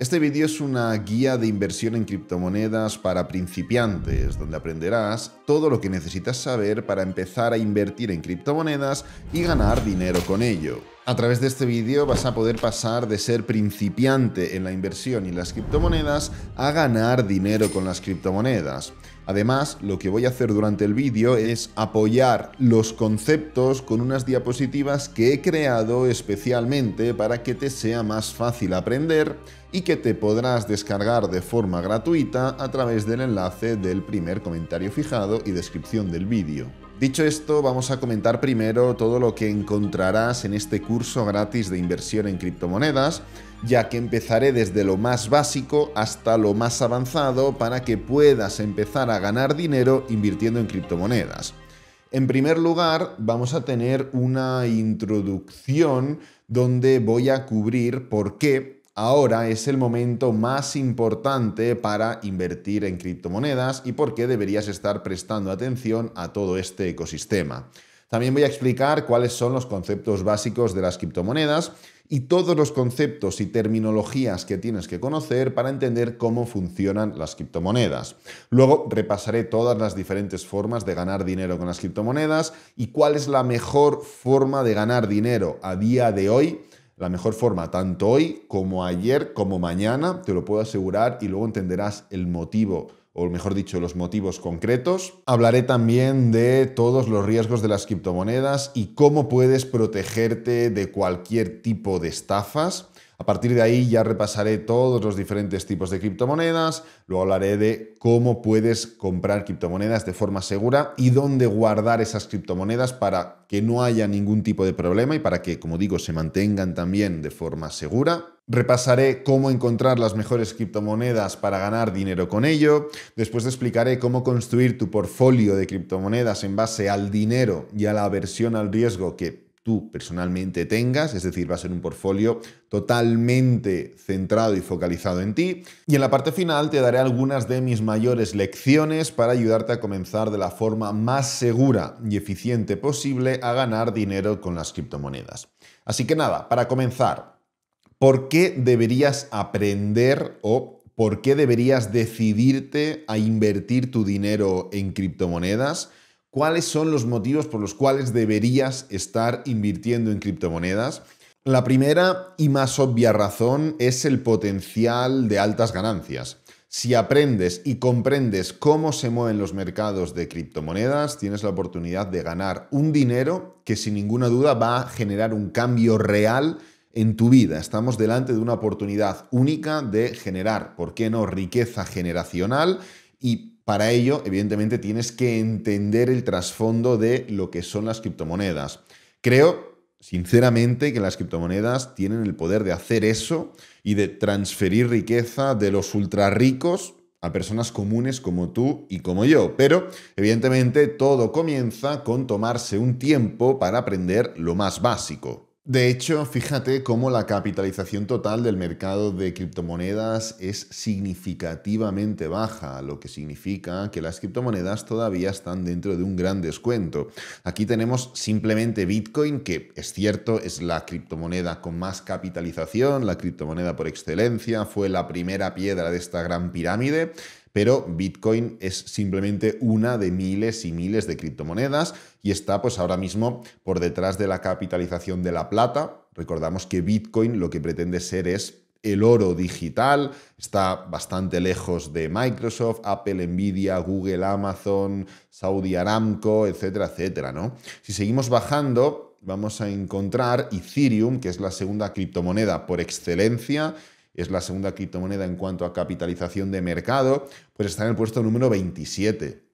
Este vídeo es una guía de inversión en criptomonedas para principiantes, donde aprenderás todo lo que necesitas saber para empezar a invertir en criptomonedas y ganar dinero con ello. A través de este vídeo vas a poder pasar de ser principiante en la inversión y las criptomonedas a ganar dinero con las criptomonedas. Además, lo que voy a hacer durante el vídeo es apoyar los conceptos con unas diapositivas que he creado especialmente para que te sea más fácil aprender y que te podrás descargar de forma gratuita a través del enlace del primer comentario fijado y descripción del vídeo. Dicho esto, vamos a comentar primero todo lo que encontrarás en este curso gratis de inversión en criptomonedas, ya que empezaré desde lo más básico hasta lo más avanzado para que puedas empezar a ganar dinero invirtiendo en criptomonedas. En primer lugar, vamos a tener una introducción donde voy a cubrir por qué Ahora es el momento más importante para invertir en criptomonedas y por qué deberías estar prestando atención a todo este ecosistema. También voy a explicar cuáles son los conceptos básicos de las criptomonedas y todos los conceptos y terminologías que tienes que conocer para entender cómo funcionan las criptomonedas. Luego repasaré todas las diferentes formas de ganar dinero con las criptomonedas y cuál es la mejor forma de ganar dinero a día de hoy la mejor forma, tanto hoy como ayer, como mañana, te lo puedo asegurar y luego entenderás el motivo o mejor dicho, los motivos concretos. Hablaré también de todos los riesgos de las criptomonedas y cómo puedes protegerte de cualquier tipo de estafas. A partir de ahí ya repasaré todos los diferentes tipos de criptomonedas, luego hablaré de cómo puedes comprar criptomonedas de forma segura y dónde guardar esas criptomonedas para que no haya ningún tipo de problema y para que, como digo, se mantengan también de forma segura. Repasaré cómo encontrar las mejores criptomonedas para ganar dinero con ello. Después te explicaré cómo construir tu portfolio de criptomonedas en base al dinero y a la aversión al riesgo que tú personalmente tengas, es decir, va a ser un portfolio totalmente centrado y focalizado en ti. Y en la parte final te daré algunas de mis mayores lecciones para ayudarte a comenzar de la forma más segura y eficiente posible a ganar dinero con las criptomonedas. Así que nada, para comenzar, ¿por qué deberías aprender o por qué deberías decidirte a invertir tu dinero en criptomonedas? cuáles son los motivos por los cuales deberías estar invirtiendo en criptomonedas. La primera y más obvia razón es el potencial de altas ganancias. Si aprendes y comprendes cómo se mueven los mercados de criptomonedas, tienes la oportunidad de ganar un dinero que sin ninguna duda va a generar un cambio real en tu vida. Estamos delante de una oportunidad única de generar, ¿por qué no?, riqueza generacional y para ello, evidentemente, tienes que entender el trasfondo de lo que son las criptomonedas. Creo, sinceramente, que las criptomonedas tienen el poder de hacer eso y de transferir riqueza de los ultra ricos a personas comunes como tú y como yo. Pero, evidentemente, todo comienza con tomarse un tiempo para aprender lo más básico. De hecho, fíjate cómo la capitalización total del mercado de criptomonedas es significativamente baja, lo que significa que las criptomonedas todavía están dentro de un gran descuento. Aquí tenemos simplemente Bitcoin, que es cierto, es la criptomoneda con más capitalización, la criptomoneda por excelencia, fue la primera piedra de esta gran pirámide, pero Bitcoin es simplemente una de miles y miles de criptomonedas y está pues ahora mismo por detrás de la capitalización de la plata. Recordamos que Bitcoin lo que pretende ser es el oro digital, está bastante lejos de Microsoft, Apple, Nvidia, Google, Amazon, Saudi Aramco, etcétera, etcétera, ¿no? Si seguimos bajando, vamos a encontrar Ethereum, que es la segunda criptomoneda por excelencia, es la segunda criptomoneda en cuanto a capitalización de mercado, pues está en el puesto número 27.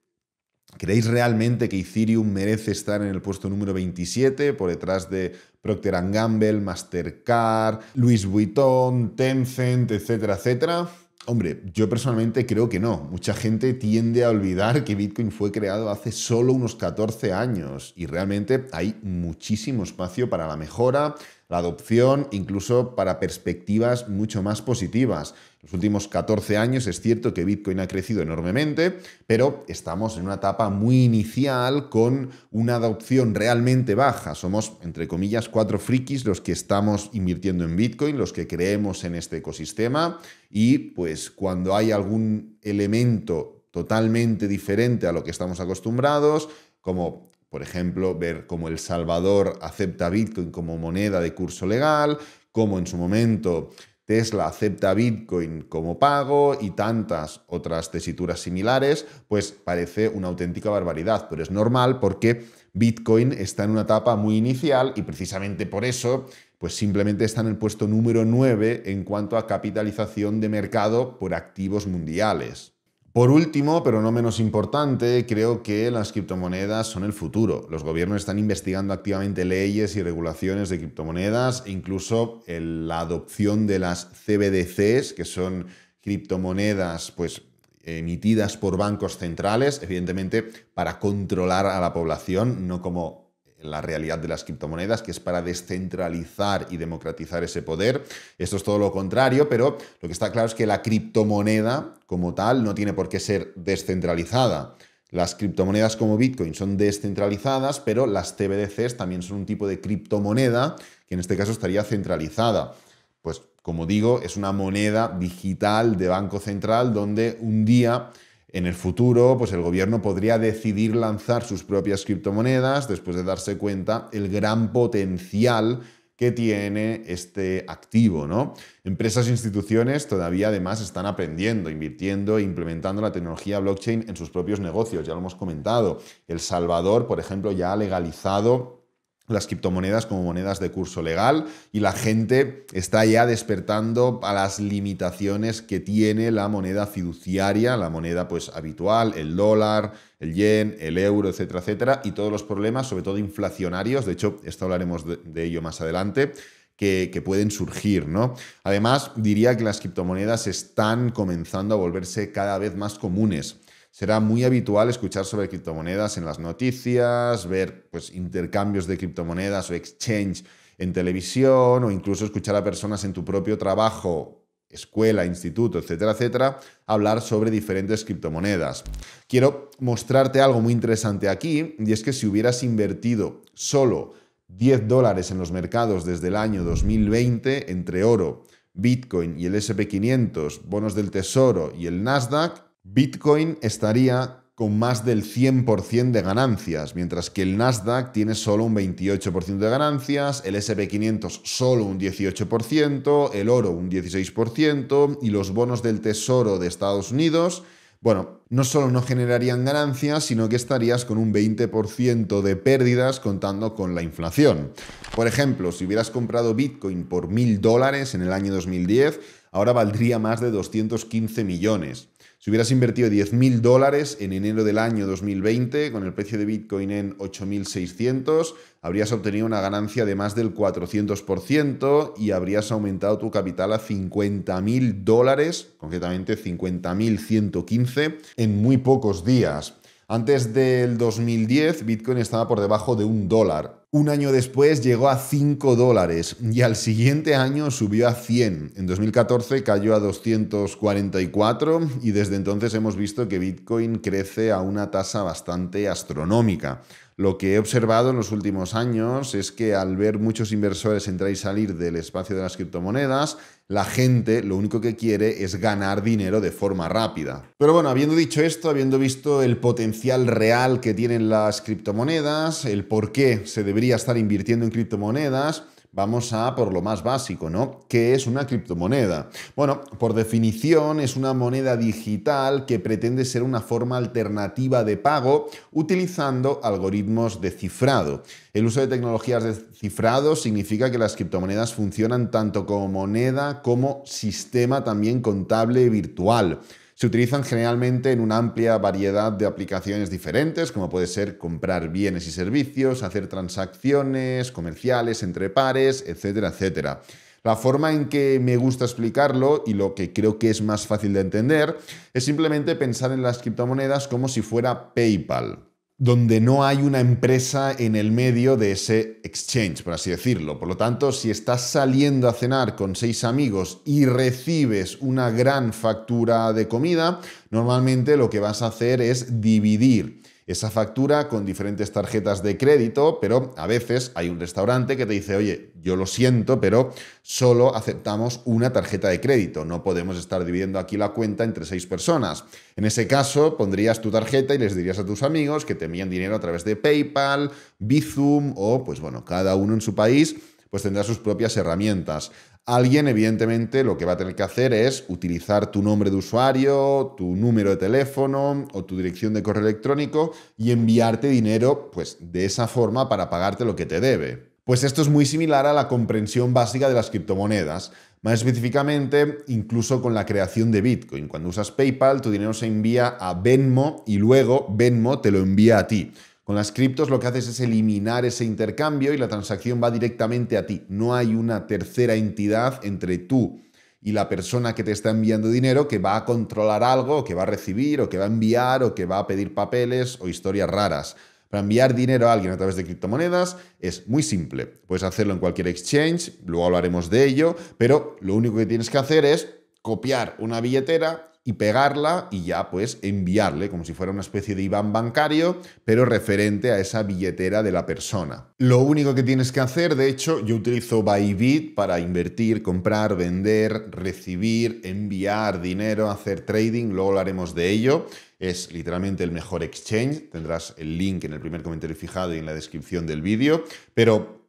¿Creéis realmente que Ethereum merece estar en el puesto número 27 por detrás de Procter Gamble, Mastercard, Louis Vuitton, Tencent, etcétera, etcétera? Hombre, yo personalmente creo que no. Mucha gente tiende a olvidar que Bitcoin fue creado hace solo unos 14 años y realmente hay muchísimo espacio para la mejora, la adopción, incluso para perspectivas mucho más positivas los últimos 14 años es cierto que Bitcoin ha crecido enormemente, pero estamos en una etapa muy inicial con una adopción realmente baja. Somos, entre comillas, cuatro frikis los que estamos invirtiendo en Bitcoin, los que creemos en este ecosistema y pues cuando hay algún elemento totalmente diferente a lo que estamos acostumbrados, como por ejemplo, ver cómo El Salvador acepta Bitcoin como moneda de curso legal, como en su momento Tesla acepta Bitcoin como pago y tantas otras tesituras similares, pues parece una auténtica barbaridad, pero es normal porque Bitcoin está en una etapa muy inicial y precisamente por eso, pues simplemente está en el puesto número 9 en cuanto a capitalización de mercado por activos mundiales. Por último, pero no menos importante, creo que las criptomonedas son el futuro. Los gobiernos están investigando activamente leyes y regulaciones de criptomonedas, incluso la adopción de las CBDCs, que son criptomonedas pues, emitidas por bancos centrales, evidentemente para controlar a la población, no como la realidad de las criptomonedas, que es para descentralizar y democratizar ese poder. Esto es todo lo contrario, pero lo que está claro es que la criptomoneda como tal no tiene por qué ser descentralizada. Las criptomonedas como Bitcoin son descentralizadas, pero las TBDCs también son un tipo de criptomoneda que en este caso estaría centralizada. Pues como digo, es una moneda digital de Banco Central donde un día en el futuro, pues el gobierno podría decidir lanzar sus propias criptomonedas después de darse cuenta el gran potencial que tiene este activo, ¿no? Empresas e instituciones todavía además están aprendiendo, invirtiendo e implementando la tecnología blockchain en sus propios negocios, ya lo hemos comentado. El Salvador, por ejemplo, ya ha legalizado las criptomonedas como monedas de curso legal y la gente está ya despertando a las limitaciones que tiene la moneda fiduciaria, la moneda pues habitual, el dólar, el yen, el euro, etcétera, etcétera, y todos los problemas, sobre todo inflacionarios, de hecho, esto hablaremos de, ello más adelante, que, pueden surgir, ¿no? Además, diría que las criptomonedas están comenzando a volverse cada vez más comunes será muy habitual escuchar sobre criptomonedas en las noticias, ver pues, intercambios de criptomonedas o exchange en televisión o incluso escuchar a personas en tu propio trabajo, escuela, instituto, etcétera, etcétera, hablar sobre diferentes criptomonedas. Quiero mostrarte algo muy interesante aquí y es que si hubieras invertido solo 10 dólares en los mercados desde el año 2020 entre oro, Bitcoin y el SP500, bonos del Tesoro y el Nasdaq, Bitcoin estaría con más del 100% de ganancias, mientras que el Nasdaq tiene solo un 28% de ganancias, el SP500 solo un 18%, el oro un 16% y los bonos del Tesoro de Estados Unidos, bueno, no solo no generarían ganancias, sino que estarías con un 20% de pérdidas contando con la inflación. Por ejemplo, si hubieras comprado Bitcoin por 1.000 dólares en el año 2010, ahora valdría más de 215 millones. Si hubieras invertido 10.000 dólares en enero del año 2020, con el precio de Bitcoin en 8.600, habrías obtenido una ganancia de más del 400% y habrías aumentado tu capital a 50.000 dólares, concretamente 50.115, en muy pocos días. Antes del 2010, Bitcoin estaba por debajo de un dólar. Un año después llegó a 5 dólares y al siguiente año subió a 100. En 2014 cayó a 244 y desde entonces hemos visto que Bitcoin crece a una tasa bastante astronómica. Lo que he observado en los últimos años es que al ver muchos inversores entrar y salir del espacio de las criptomonedas, la gente lo único que quiere es ganar dinero de forma rápida. Pero bueno, habiendo dicho esto, habiendo visto el potencial real que tienen las criptomonedas, el por qué se debería estar invirtiendo en criptomonedas, vamos a por lo más básico, ¿no? ¿Qué es una criptomoneda? Bueno, por definición es una moneda digital que pretende ser una forma alternativa de pago utilizando algoritmos de cifrado. El uso de tecnologías de cifrado significa que las criptomonedas funcionan tanto como moneda como sistema también contable virtual. Se utilizan generalmente en una amplia variedad de aplicaciones diferentes, como puede ser comprar bienes y servicios, hacer transacciones comerciales entre pares, etcétera, etcétera. La forma en que me gusta explicarlo y lo que creo que es más fácil de entender es simplemente pensar en las criptomonedas como si fuera PayPal donde no hay una empresa en el medio de ese exchange, por así decirlo. Por lo tanto, si estás saliendo a cenar con seis amigos y recibes una gran factura de comida, normalmente lo que vas a hacer es dividir esa factura con diferentes tarjetas de crédito, pero a veces hay un restaurante que te dice, oye, yo lo siento, pero solo aceptamos una tarjeta de crédito, no podemos estar dividiendo aquí la cuenta entre seis personas. En ese caso, pondrías tu tarjeta y les dirías a tus amigos que te envían dinero a través de PayPal, Bizum o, pues bueno, cada uno en su país pues tendrá sus propias herramientas. Alguien, evidentemente, lo que va a tener que hacer es utilizar tu nombre de usuario, tu número de teléfono o tu dirección de correo electrónico y enviarte dinero, pues de esa forma para pagarte lo que te debe. Pues esto es muy similar a la comprensión básica de las criptomonedas. Más específicamente, incluso con la creación de Bitcoin. Cuando usas PayPal, tu dinero se envía a Venmo y luego Venmo te lo envía a ti. Con las criptos lo que haces es eliminar ese intercambio y la transacción va directamente a ti. No hay una tercera entidad entre tú y la persona que te está enviando dinero que va a controlar algo, que va a recibir, o que va a enviar, o que va a pedir papeles o historias raras. Para enviar dinero a alguien a través de criptomonedas es muy simple. Puedes hacerlo en cualquier exchange, luego hablaremos de ello, pero lo único que tienes que hacer es copiar una billetera, y pegarla y ya pues enviarle como si fuera una especie de IBAN bancario, pero referente a esa billetera de la persona. Lo único que tienes que hacer, de hecho, yo utilizo Bybit para invertir, comprar, vender, recibir, enviar dinero, hacer trading, luego hablaremos de ello. Es literalmente el mejor exchange, tendrás el link en el primer comentario fijado y en la descripción del vídeo, pero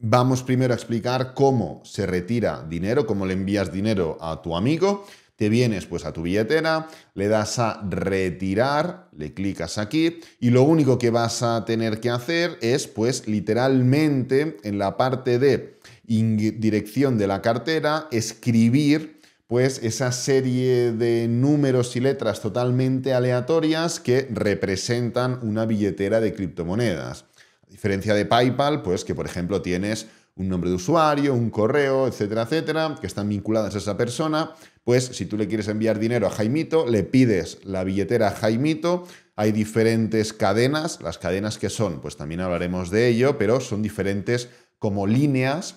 vamos primero a explicar cómo se retira dinero, cómo le envías dinero a tu amigo te vienes pues a tu billetera, le das a retirar, le clicas aquí y lo único que vas a tener que hacer es pues literalmente en la parte de dirección de la cartera escribir pues esa serie de números y letras totalmente aleatorias que representan una billetera de criptomonedas. A diferencia de PayPal, pues que por ejemplo tienes un nombre de usuario, un correo, etcétera, etcétera, que están vinculadas a esa persona, pues si tú le quieres enviar dinero a Jaimito, le pides la billetera a Jaimito. Hay diferentes cadenas, las cadenas que son, pues también hablaremos de ello, pero son diferentes como líneas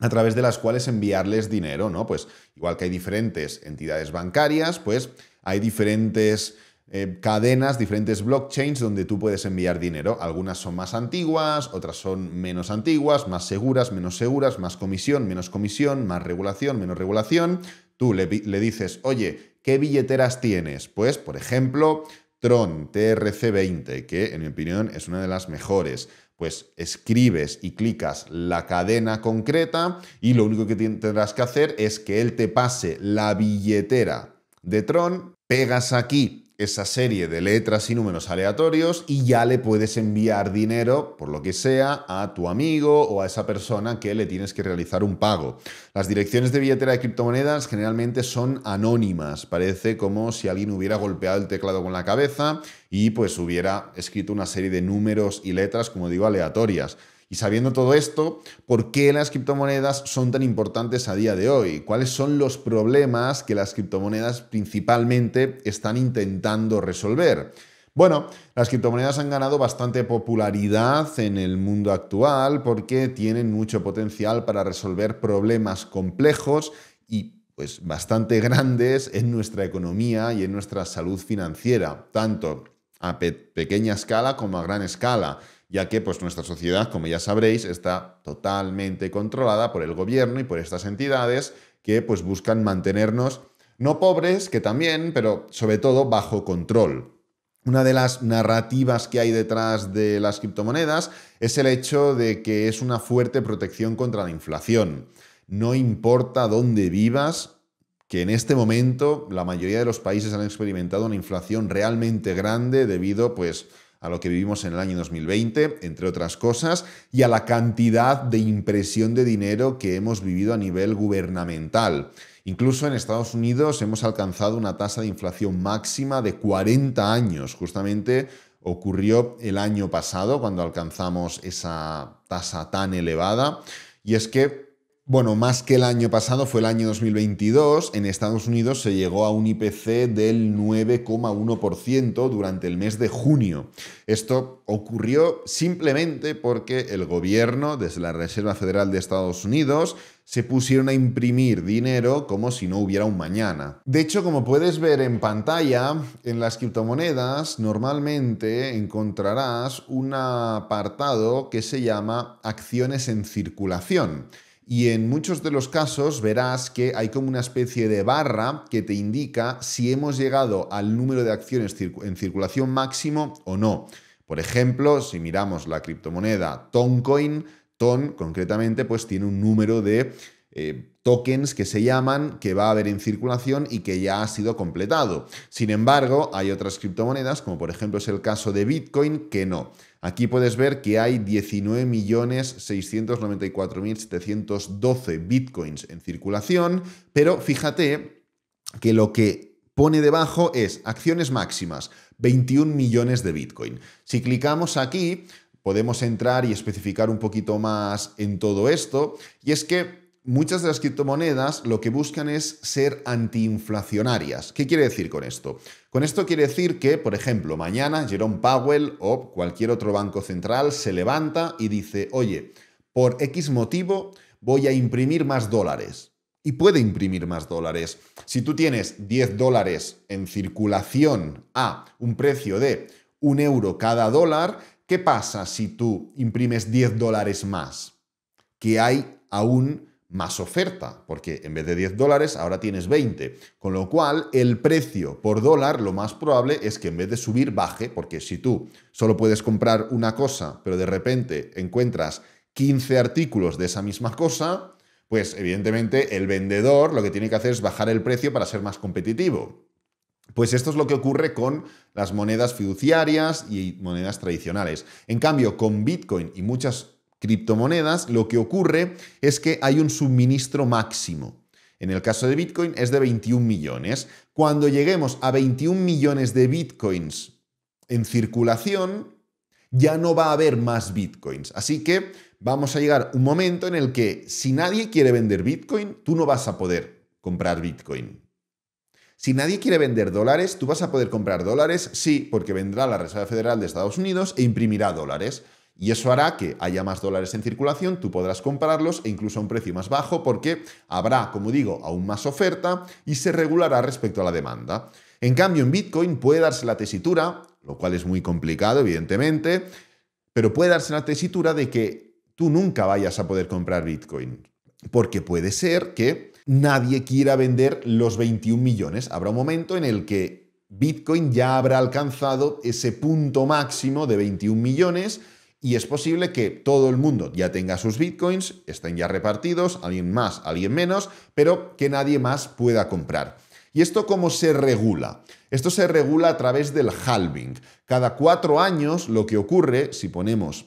a través de las cuales enviarles dinero, ¿no? Pues igual que hay diferentes entidades bancarias, pues hay diferentes eh, cadenas, diferentes blockchains donde tú puedes enviar dinero. Algunas son más antiguas, otras son menos antiguas, más seguras, menos seguras, más comisión, menos comisión, más regulación, menos regulación. Tú le, dices, oye, ¿qué billeteras tienes? Pues, por ejemplo, Tron TRC20, que en mi opinión es una de las mejores. Pues escribes y clicas la cadena concreta y lo único que tendrás que hacer es que él te pase la billetera de Tron, pegas aquí esa serie de letras y números aleatorios y ya le puedes enviar dinero, por lo que sea, a tu amigo o a esa persona que le tienes que realizar un pago. Las direcciones de billetera de criptomonedas generalmente son anónimas, parece como si alguien hubiera golpeado el teclado con la cabeza y pues hubiera escrito una serie de números y letras, como digo, aleatorias. Y sabiendo todo esto, ¿por qué las criptomonedas son tan importantes a día de hoy? ¿Cuáles son los problemas que las criptomonedas principalmente están intentando resolver? Bueno, las criptomonedas han ganado bastante popularidad en el mundo actual porque tienen mucho potencial para resolver problemas complejos y pues bastante grandes en nuestra economía y en nuestra salud financiera, tanto a pequeña escala como a gran escala ya que pues, nuestra sociedad, como ya sabréis, está totalmente controlada por el gobierno y por estas entidades que pues, buscan mantenernos, no pobres, que también, pero sobre todo bajo control. Una de las narrativas que hay detrás de las criptomonedas es el hecho de que es una fuerte protección contra la inflación. No importa dónde vivas, que en este momento la mayoría de los países han experimentado una inflación realmente grande debido pues a lo que vivimos en el año 2020, entre otras cosas, y a la cantidad de impresión de dinero que hemos vivido a nivel gubernamental. Incluso en Estados Unidos hemos alcanzado una tasa de inflación máxima de 40 años, justamente ocurrió el año pasado cuando alcanzamos esa tasa tan elevada, y es que bueno, más que el año pasado, fue el año 2022, en Estados Unidos se llegó a un IPC del 9,1% durante el mes de junio. Esto ocurrió simplemente porque el gobierno, desde la Reserva Federal de Estados Unidos, se pusieron a imprimir dinero como si no hubiera un mañana. De hecho, como puedes ver en pantalla, en las criptomonedas normalmente encontrarás un apartado que se llama acciones en circulación y en muchos de los casos verás que hay como una especie de barra que te indica si hemos llegado al número de acciones en circulación máximo o no. Por ejemplo, si miramos la criptomoneda Toncoin, Ton concretamente, pues tiene un número de eh, tokens que se llaman, que va a haber en circulación y que ya ha sido completado. Sin embargo, hay otras criptomonedas, como por ejemplo es el caso de Bitcoin, que no. Aquí puedes ver que hay 19.694.712 bitcoins en circulación, pero fíjate que lo que pone debajo es acciones máximas, 21 millones de bitcoin. Si clicamos aquí, podemos entrar y especificar un poquito más en todo esto, y es que muchas de las criptomonedas lo que buscan es ser antiinflacionarias. ¿Qué quiere decir con esto? Con esto quiere decir que, por ejemplo, mañana Jerome Powell o cualquier otro banco central se levanta y dice, oye, por X motivo voy a imprimir más dólares. Y puede imprimir más dólares. Si tú tienes 10 dólares en circulación a un precio de un euro cada dólar, ¿qué pasa si tú imprimes 10 dólares más? Que hay aún más oferta, porque en vez de 10 dólares ahora tienes 20, con lo cual el precio por dólar lo más probable es que en vez de subir baje, porque si tú solo puedes comprar una cosa, pero de repente encuentras 15 artículos de esa misma cosa, pues evidentemente el vendedor lo que tiene que hacer es bajar el precio para ser más competitivo. Pues esto es lo que ocurre con las monedas fiduciarias y monedas tradicionales. En cambio, con Bitcoin y muchas criptomonedas, lo que ocurre es que hay un suministro máximo. En el caso de Bitcoin es de 21 millones. Cuando lleguemos a 21 millones de Bitcoins en circulación, ya no va a haber más Bitcoins. Así que vamos a llegar un momento en el que si nadie quiere vender Bitcoin, tú no vas a poder comprar Bitcoin. Si nadie quiere vender dólares, tú vas a poder comprar dólares, sí, porque vendrá la Reserva Federal de Estados Unidos e imprimirá dólares. Y eso hará que haya más dólares en circulación, tú podrás comprarlos e incluso a un precio más bajo porque habrá, como digo, aún más oferta y se regulará respecto a la demanda. En cambio, en Bitcoin puede darse la tesitura, lo cual es muy complicado, evidentemente, pero puede darse la tesitura de que tú nunca vayas a poder comprar Bitcoin. Porque puede ser que nadie quiera vender los 21 millones. Habrá un momento en el que Bitcoin ya habrá alcanzado ese punto máximo de 21 millones y es posible que todo el mundo ya tenga sus bitcoins, estén ya repartidos, alguien más, alguien menos, pero que nadie más pueda comprar. ¿Y esto cómo se regula? Esto se regula a través del halving. Cada cuatro años lo que ocurre, si ponemos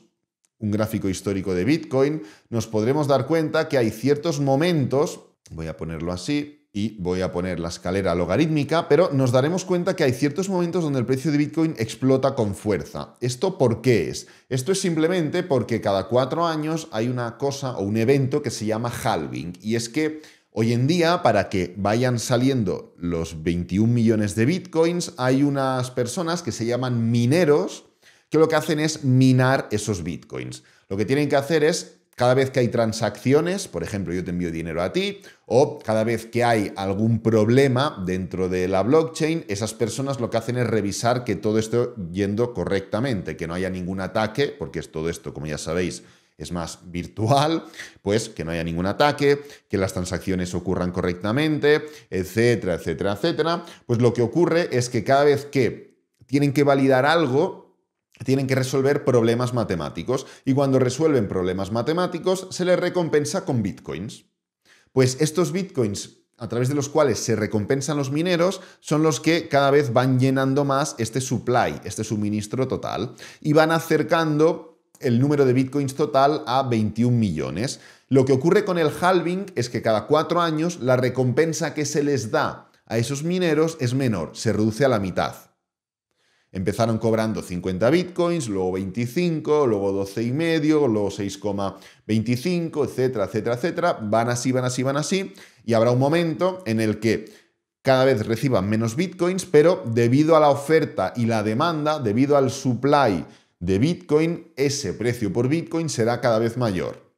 un gráfico histórico de Bitcoin, nos podremos dar cuenta que hay ciertos momentos, voy a ponerlo así, y voy a poner la escalera logarítmica, pero nos daremos cuenta que hay ciertos momentos donde el precio de Bitcoin explota con fuerza. ¿Esto por qué es? Esto es simplemente porque cada cuatro años hay una cosa o un evento que se llama halving, y es que hoy en día, para que vayan saliendo los 21 millones de Bitcoins, hay unas personas que se llaman mineros, que lo que hacen es minar esos Bitcoins. Lo que tienen que hacer es cada vez que hay transacciones, por ejemplo, yo te envío dinero a ti, o cada vez que hay algún problema dentro de la blockchain, esas personas lo que hacen es revisar que todo esté yendo correctamente, que no haya ningún ataque, porque es todo esto, como ya sabéis, es más virtual, pues que no haya ningún ataque, que las transacciones ocurran correctamente, etcétera, etcétera, etcétera. Pues lo que ocurre es que cada vez que tienen que validar algo, tienen que resolver problemas matemáticos y cuando resuelven problemas matemáticos se les recompensa con bitcoins. Pues estos bitcoins a través de los cuales se recompensan los mineros son los que cada vez van llenando más este supply, este suministro total, y van acercando el número de bitcoins total a 21 millones. Lo que ocurre con el halving es que cada cuatro años la recompensa que se les da a esos mineros es menor, se reduce a la mitad. Empezaron cobrando 50 bitcoins, luego 25, luego 12,5, luego 6,25, etcétera, etcétera, etcétera. Van así, van así, van así. Y habrá un momento en el que cada vez reciban menos bitcoins, pero debido a la oferta y la demanda, debido al supply de bitcoin, ese precio por bitcoin será cada vez mayor.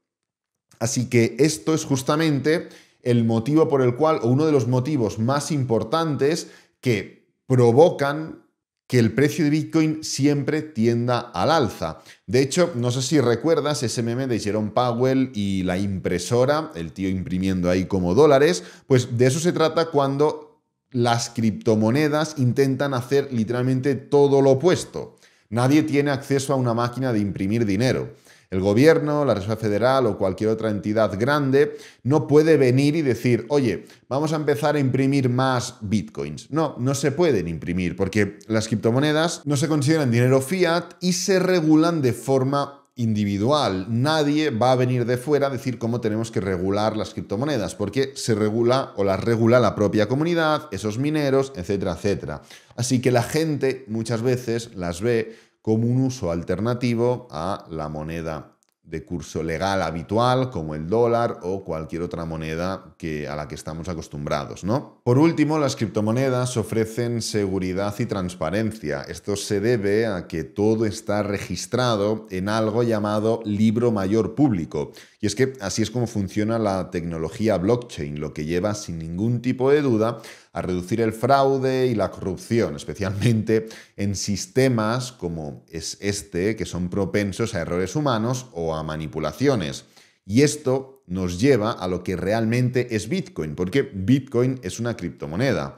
Así que esto es justamente el motivo por el cual, o uno de los motivos más importantes que provocan que el precio de Bitcoin siempre tienda al alza. De hecho, no sé si recuerdas ese meme de Jerome Powell y la impresora, el tío imprimiendo ahí como dólares, pues de eso se trata cuando las criptomonedas intentan hacer literalmente todo lo opuesto. Nadie tiene acceso a una máquina de imprimir dinero. El gobierno, la Reserva Federal o cualquier otra entidad grande no puede venir y decir, oye, vamos a empezar a imprimir más bitcoins. No, no se pueden imprimir porque las criptomonedas no se consideran dinero fiat y se regulan de forma individual. Nadie va a venir de fuera a decir cómo tenemos que regular las criptomonedas, porque se regula o las regula la propia comunidad, esos mineros, etcétera, etcétera. Así que la gente muchas veces las ve como un uso alternativo a la moneda de curso legal habitual como el dólar o cualquier otra moneda que, a la que estamos acostumbrados, ¿no? Por último, las criptomonedas ofrecen seguridad y transparencia. Esto se debe a que todo está registrado en algo llamado libro mayor público. Y es que así es como funciona la tecnología blockchain, lo que lleva sin ningún tipo de duda a reducir el fraude y la corrupción, especialmente en sistemas como es este, que son propensos a errores humanos o a manipulaciones. Y esto nos lleva a lo que realmente es Bitcoin, porque Bitcoin es una criptomoneda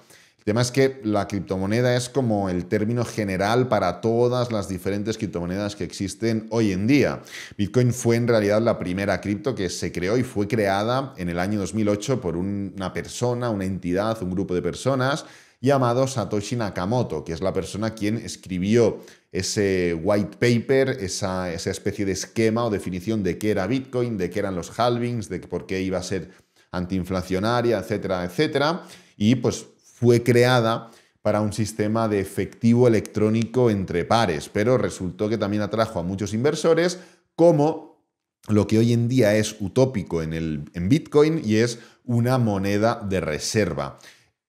tema es que la criptomoneda es como el término general para todas las diferentes criptomonedas que existen hoy en día. Bitcoin fue en realidad la primera cripto que se creó y fue creada en el año 2008 por una persona, una entidad, un grupo de personas llamado Satoshi Nakamoto, que es la persona quien escribió ese white paper, esa, esa especie de esquema o definición de qué era Bitcoin, de qué eran los halvings, de por qué iba a ser antiinflacionaria, etcétera, etcétera. Y pues fue creada para un sistema de efectivo electrónico entre pares, pero resultó que también atrajo a muchos inversores como lo que hoy en día es utópico en, el, en Bitcoin y es una moneda de reserva.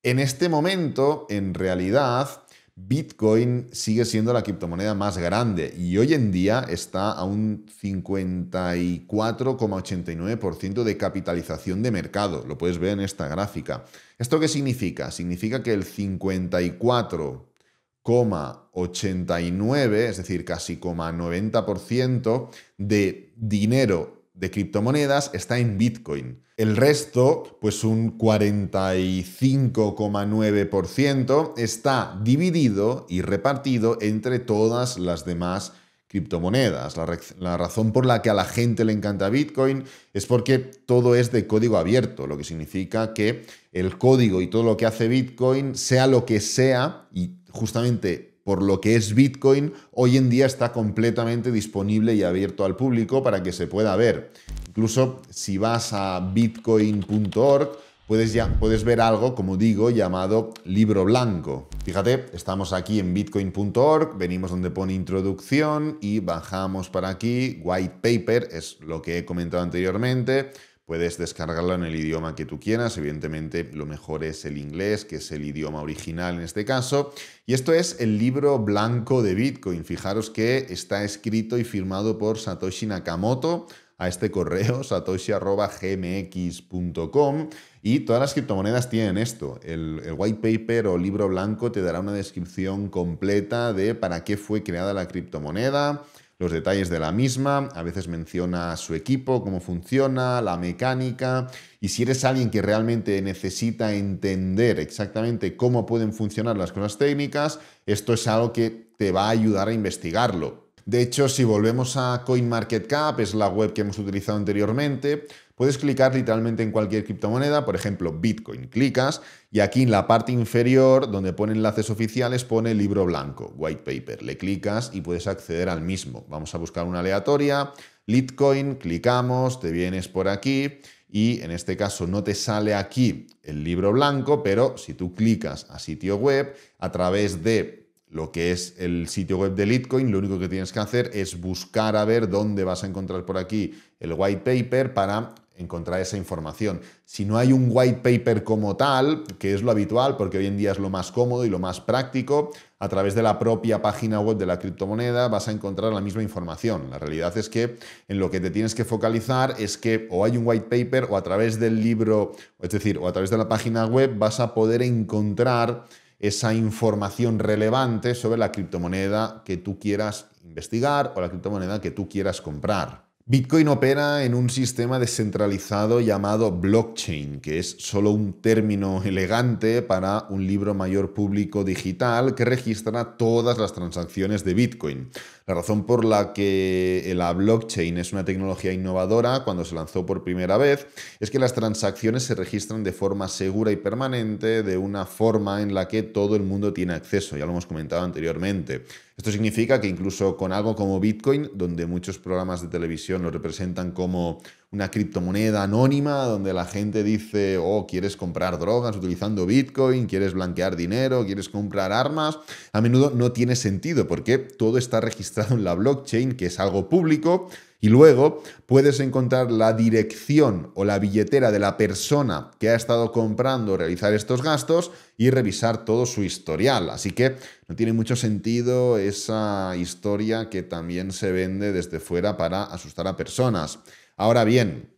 En este momento, en realidad, Bitcoin sigue siendo la criptomoneda más grande y hoy en día está a un 54,89% de capitalización de mercado. Lo puedes ver en esta gráfica. ¿Esto qué significa? Significa que el 54,89, es decir, casi 90% de dinero de criptomonedas está en Bitcoin. El resto, pues un 45,9%, está dividido y repartido entre todas las demás criptomonedas. La, razón por la que a la gente le encanta Bitcoin es porque todo es de código abierto, lo que significa que el código y todo lo que hace Bitcoin, sea lo que sea, y justamente por lo que es Bitcoin, hoy en día está completamente disponible y abierto al público para que se pueda ver. Incluso si vas a bitcoin.org, puedes, ya, puedes ver algo, como digo, llamado libro blanco. Fíjate, estamos aquí en bitcoin.org, venimos donde pone introducción y bajamos para aquí. White paper es lo que he comentado anteriormente. Puedes descargarlo en el idioma que tú quieras. Evidentemente, lo mejor es el inglés, que es el idioma original en este caso. Y esto es el libro blanco de Bitcoin. Fijaros que está escrito y firmado por Satoshi Nakamoto a este correo satoshi.gmx.com y todas las criptomonedas tienen esto. El, white paper o libro blanco te dará una descripción completa de para qué fue creada la criptomoneda, los detalles de la misma, a veces menciona su equipo, cómo funciona, la mecánica, y si eres alguien que realmente necesita entender exactamente cómo pueden funcionar las cosas técnicas, esto es algo que te va a ayudar a investigarlo. De hecho, si volvemos a CoinMarketCap, es la web que hemos utilizado anteriormente, Puedes clicar literalmente en cualquier criptomoneda, por ejemplo, Bitcoin. Clicas y aquí en la parte inferior, donde pone enlaces oficiales, pone libro blanco, white paper. Le clicas y puedes acceder al mismo. Vamos a buscar una aleatoria, Litecoin, clicamos, te vienes por aquí y en este caso no te sale aquí el libro blanco, pero si tú clicas a sitio web a través de lo que es el sitio web de Litecoin, lo único que tienes que hacer es buscar a ver dónde vas a encontrar por aquí el white paper para encontrar esa información. Si no hay un white paper como tal, que es lo habitual, porque hoy en día es lo más cómodo y lo más práctico, a través de la propia página web de la criptomoneda vas a encontrar la misma información. La realidad es que en lo que te tienes que focalizar es que o hay un white paper o a través del libro, es decir, o a través de la página web vas a poder encontrar esa información relevante sobre la criptomoneda que tú quieras investigar o la criptomoneda que tú quieras comprar. Bitcoin opera en un sistema descentralizado llamado blockchain, que es solo un término elegante para un libro mayor público digital que registra todas las transacciones de Bitcoin. La razón por la que la blockchain es una tecnología innovadora cuando se lanzó por primera vez es que las transacciones se registran de forma segura y permanente, de una forma en la que todo el mundo tiene acceso, ya lo hemos comentado anteriormente. Esto significa que incluso con algo como Bitcoin, donde muchos programas de televisión lo representan como una criptomoneda anónima, donde la gente dice, oh, quieres comprar drogas utilizando Bitcoin, quieres blanquear dinero, quieres comprar armas, a menudo no tiene sentido porque todo está registrado en la blockchain, que es algo público, y luego puedes encontrar la dirección o la billetera de la persona que ha estado comprando realizar estos gastos y revisar todo su historial. Así que no tiene mucho sentido esa historia que también se vende desde fuera para asustar a personas. Ahora bien,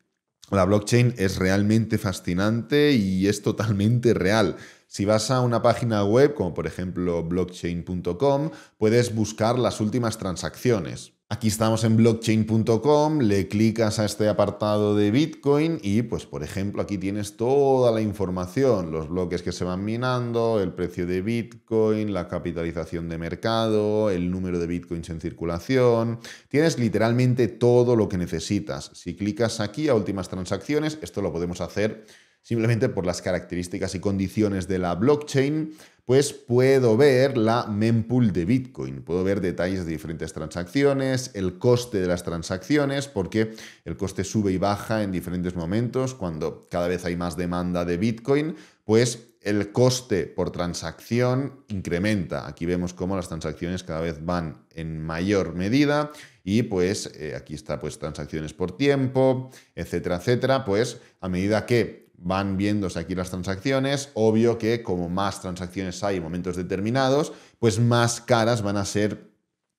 la blockchain es realmente fascinante y es totalmente real. Si vas a una página web, como por ejemplo blockchain.com, puedes buscar las últimas transacciones. Aquí estamos en blockchain.com, le clicas a este apartado de Bitcoin y, pues, por ejemplo, aquí tienes toda la información, los bloques que se van minando, el precio de Bitcoin, la capitalización de mercado, el número de Bitcoins en circulación. Tienes literalmente todo lo que necesitas. Si clicas aquí a últimas transacciones, esto lo podemos hacer simplemente por las características y condiciones de la blockchain, pues puedo ver la mempool de Bitcoin, puedo ver detalles de diferentes transacciones, el coste de las transacciones, porque el coste sube y baja en diferentes momentos, cuando cada vez hay más demanda de Bitcoin, pues el coste por transacción incrementa. Aquí vemos cómo las transacciones cada vez van en mayor medida y pues eh, aquí está pues transacciones por tiempo, etcétera, etcétera, pues a medida que van viéndose aquí las transacciones. Obvio que como más transacciones hay en momentos determinados, pues más caras van a ser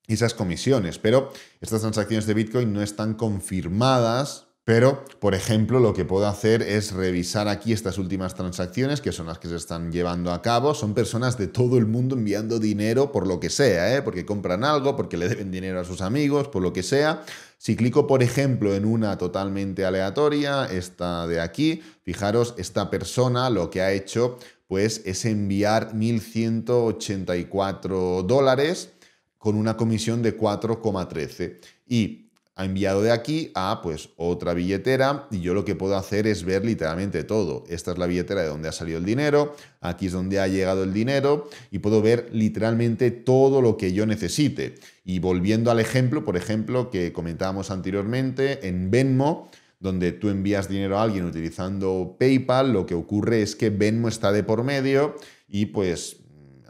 esas comisiones. Pero estas transacciones de Bitcoin no están confirmadas. Pero, por ejemplo, lo que puedo hacer es revisar aquí estas últimas transacciones, que son las que se están llevando a cabo. Son personas de todo el mundo enviando dinero por lo que sea, ¿eh? porque compran algo, porque le deben dinero a sus amigos, por lo que sea. Si clico, por ejemplo, en una totalmente aleatoria, esta de aquí, fijaros, esta persona lo que ha hecho pues es enviar 1.184 dólares con una comisión de 4,13. Y ha enviado de aquí a pues otra billetera y yo lo que puedo hacer es ver literalmente todo. Esta es la billetera de donde ha salido el dinero, aquí es donde ha llegado el dinero y puedo ver literalmente todo lo que yo necesite. Y volviendo al ejemplo, por ejemplo, que comentábamos anteriormente, en Venmo, donde tú envías dinero a alguien utilizando PayPal, lo que ocurre es que Venmo está de por medio y pues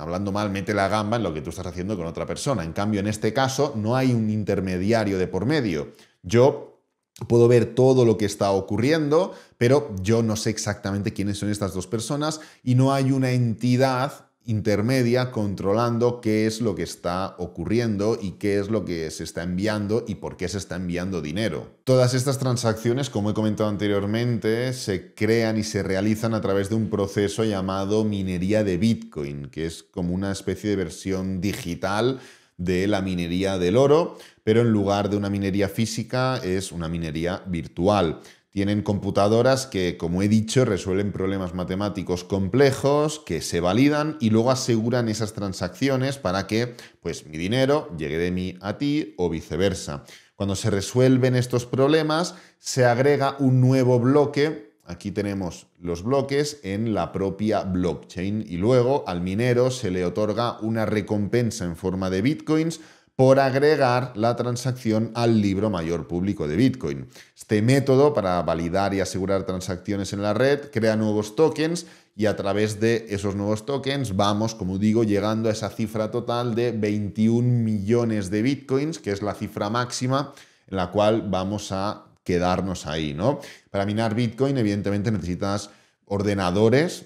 hablando mal, mete la gamba en lo que tú estás haciendo con otra persona. En cambio, en este caso, no hay un intermediario de por medio. Yo puedo ver todo lo que está ocurriendo, pero yo no sé exactamente quiénes son estas dos personas y no hay una entidad intermedia controlando qué es lo que está ocurriendo y qué es lo que se está enviando y por qué se está enviando dinero. Todas estas transacciones, como he comentado anteriormente, se crean y se realizan a través de un proceso llamado minería de Bitcoin, que es como una especie de versión digital de la minería del oro, pero en lugar de una minería física es una minería virtual. Tienen computadoras que, como he dicho, resuelven problemas matemáticos complejos, que se validan y luego aseguran esas transacciones para que, pues, mi dinero llegue de mí a ti o viceversa. Cuando se resuelven estos problemas, se agrega un nuevo bloque. Aquí tenemos los bloques en la propia blockchain y luego al minero se le otorga una recompensa en forma de bitcoins por agregar la transacción al libro mayor público de Bitcoin. Este método para validar y asegurar transacciones en la red crea nuevos tokens y a través de esos nuevos tokens vamos, como digo, llegando a esa cifra total de 21 millones de Bitcoins, que es la cifra máxima en la cual vamos a quedarnos ahí, ¿no? Para minar Bitcoin, evidentemente necesitas ordenadores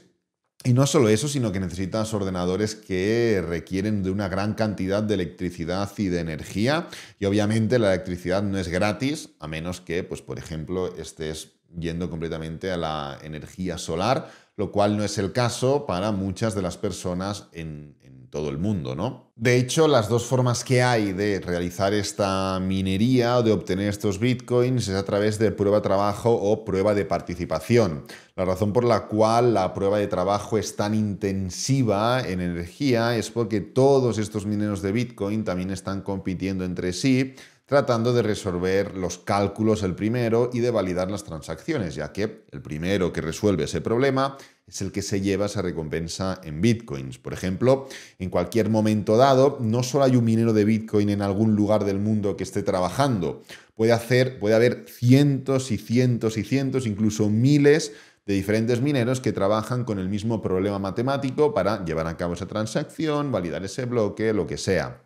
y no solo eso, sino que necesitas ordenadores que requieren de una gran cantidad de electricidad y de energía. Y obviamente la electricidad no es gratis, a menos que, pues, por ejemplo, estés yendo completamente a la energía solar, lo cual no es el caso para muchas de las personas en, todo el mundo, ¿no? De hecho, las dos formas que hay de realizar esta minería o de obtener estos bitcoins es a través de prueba de trabajo o prueba de participación. La razón por la cual la prueba de trabajo es tan intensiva en energía es porque todos estos mineros de bitcoin también están compitiendo entre sí tratando de resolver los cálculos el primero y de validar las transacciones, ya que el primero que resuelve ese problema es el que se lleva esa recompensa en bitcoins. Por ejemplo, en cualquier momento dado, no solo hay un minero de bitcoin en algún lugar del mundo que esté trabajando, puede, puede haber cientos y cientos y cientos, incluso miles de diferentes mineros que trabajan con el mismo problema matemático para llevar a cabo esa transacción, validar ese bloque, lo que sea.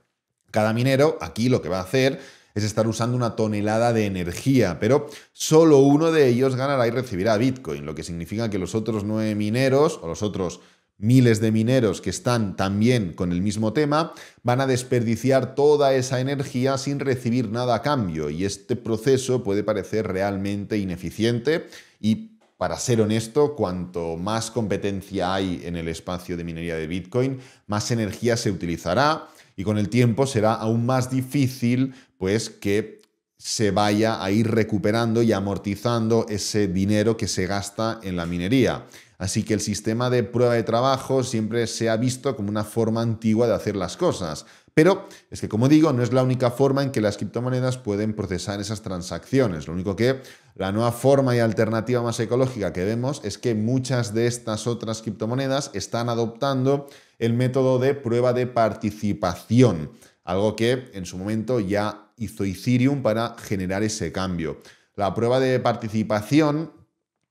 Cada minero aquí lo que va a hacer es estar usando una tonelada de energía, pero solo uno de ellos ganará y recibirá Bitcoin, lo que significa que los otros nueve mineros o los otros miles de mineros que están también con el mismo tema van a desperdiciar toda esa energía sin recibir nada a cambio y este proceso puede parecer realmente ineficiente y para ser honesto, cuanto más competencia hay en el espacio de minería de Bitcoin, más energía se utilizará y con el tiempo será aún más difícil pues que se vaya a ir recuperando y amortizando ese dinero que se gasta en la minería. Así que el sistema de prueba de trabajo siempre se ha visto como una forma antigua de hacer las cosas. Pero es que, como digo, no es la única forma en que las criptomonedas pueden procesar esas transacciones. Lo único que la nueva forma y alternativa más ecológica que vemos es que muchas de estas otras criptomonedas están adoptando el método de prueba de participación, algo que en su momento ya hizo Ethereum para generar ese cambio. La prueba de participación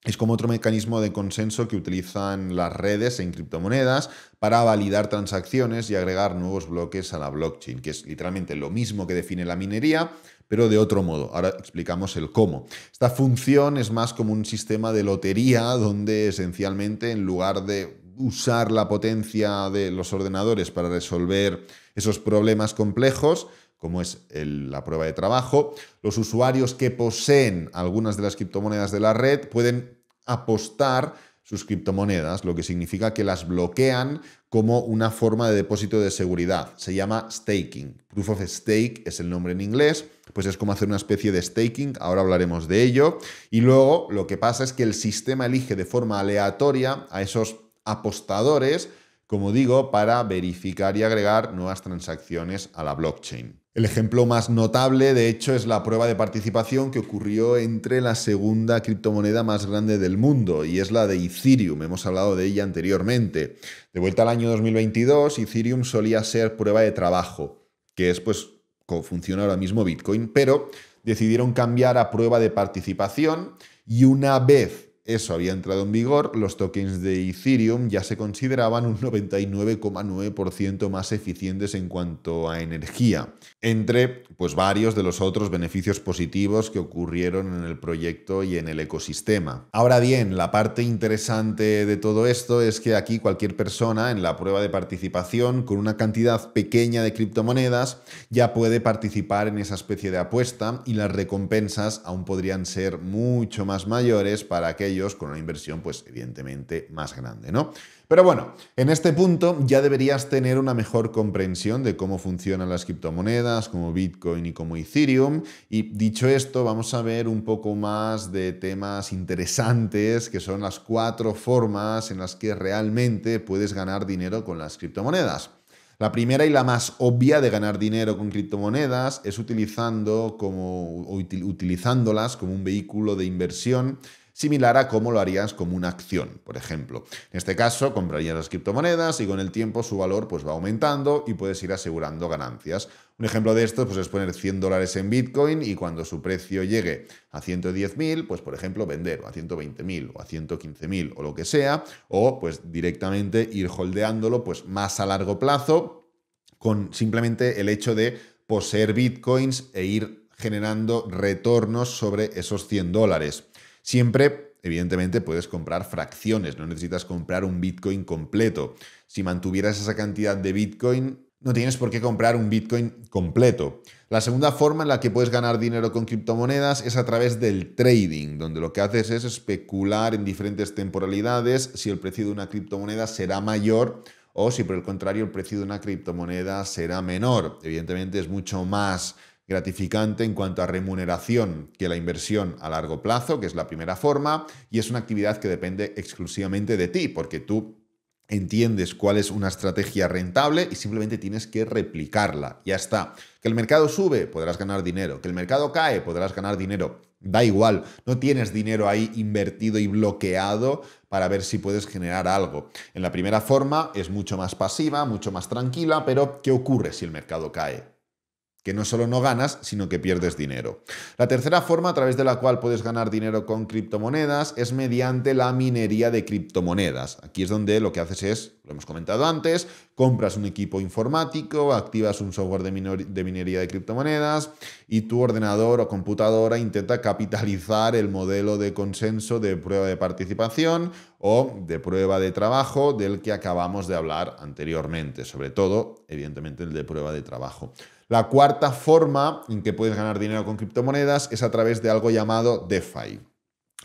es como otro mecanismo de consenso que utilizan las redes en criptomonedas para validar transacciones y agregar nuevos bloques a la blockchain, que es literalmente lo mismo que define la minería, pero de otro modo. Ahora explicamos el cómo. Esta función es más como un sistema de lotería donde esencialmente en lugar de usar la potencia de los ordenadores para resolver esos problemas complejos, como es la prueba de trabajo. Los usuarios que poseen algunas de las criptomonedas de la red pueden apostar sus criptomonedas, lo que significa que las bloquean como una forma de depósito de seguridad. Se llama staking. Proof of stake es el nombre en inglés, pues es como hacer una especie de staking, ahora hablaremos de ello. Y luego lo que pasa es que el sistema elige de forma aleatoria a esos apostadores, como digo, para verificar y agregar nuevas transacciones a la blockchain. El ejemplo más notable, de hecho, es la prueba de participación que ocurrió entre la segunda criptomoneda más grande del mundo, y es la de Ethereum. Hemos hablado de ella anteriormente. De vuelta al año 2022, Ethereum solía ser prueba de trabajo, que es pues como funciona ahora mismo Bitcoin, pero decidieron cambiar a prueba de participación y una vez eso había entrado en vigor, los tokens de Ethereum ya se consideraban un 99,9% más eficientes en cuanto a energía, entre pues, varios de los otros beneficios positivos que ocurrieron en el proyecto y en el ecosistema. Ahora bien, la parte interesante de todo esto es que aquí cualquier persona en la prueba de participación con una cantidad pequeña de criptomonedas ya puede participar en esa especie de apuesta y las recompensas aún podrían ser mucho más mayores para aquellos con una inversión, pues evidentemente más grande, ¿no? Pero bueno, en este punto ya deberías tener una mejor comprensión de cómo funcionan las criptomonedas, como Bitcoin y como Ethereum. Y dicho esto, vamos a ver un poco más de temas interesantes, que son las cuatro formas en las que realmente puedes ganar dinero con las criptomonedas. La primera y la más obvia de ganar dinero con criptomonedas es utilizando como, utilizándolas como un vehículo de inversión similar a cómo lo harías como una acción, por ejemplo. En este caso, comprarías las criptomonedas y con el tiempo su valor pues, va aumentando y puedes ir asegurando ganancias. Un ejemplo de esto pues, es poner 100 dólares en Bitcoin y cuando su precio llegue a 110.000, pues por ejemplo vender a 120.000 o a 115.000 o lo que sea, o pues directamente ir holdeándolo pues, más a largo plazo con simplemente el hecho de poseer bitcoins e ir generando retornos sobre esos 100 dólares. Siempre, evidentemente, puedes comprar fracciones, no necesitas comprar un Bitcoin completo. Si mantuvieras esa cantidad de Bitcoin, no tienes por qué comprar un Bitcoin completo. La segunda forma en la que puedes ganar dinero con criptomonedas es a través del trading, donde lo que haces es especular en diferentes temporalidades si el precio de una criptomoneda será mayor o si por el contrario el precio de una criptomoneda será menor. Evidentemente es mucho más gratificante en cuanto a remuneración que la inversión a largo plazo, que es la primera forma, y es una actividad que depende exclusivamente de ti, porque tú entiendes cuál es una estrategia rentable y simplemente tienes que replicarla. Ya está. Que el mercado sube, podrás ganar dinero. Que el mercado cae, podrás ganar dinero. Da igual, no tienes dinero ahí invertido y bloqueado para ver si puedes generar algo. En la primera forma es mucho más pasiva, mucho más tranquila, pero ¿qué ocurre si el mercado cae? que no solo no ganas, sino que pierdes dinero. La tercera forma a través de la cual puedes ganar dinero con criptomonedas es mediante la minería de criptomonedas. Aquí es donde lo que haces es, lo hemos comentado antes, compras un equipo informático, activas un software de, minería de criptomonedas y tu ordenador o computadora intenta capitalizar el modelo de consenso de prueba de participación o de prueba de trabajo del que acabamos de hablar anteriormente, sobre todo, evidentemente, el de prueba de trabajo. La cuarta forma en que puedes ganar dinero con criptomonedas es a través de algo llamado DeFi.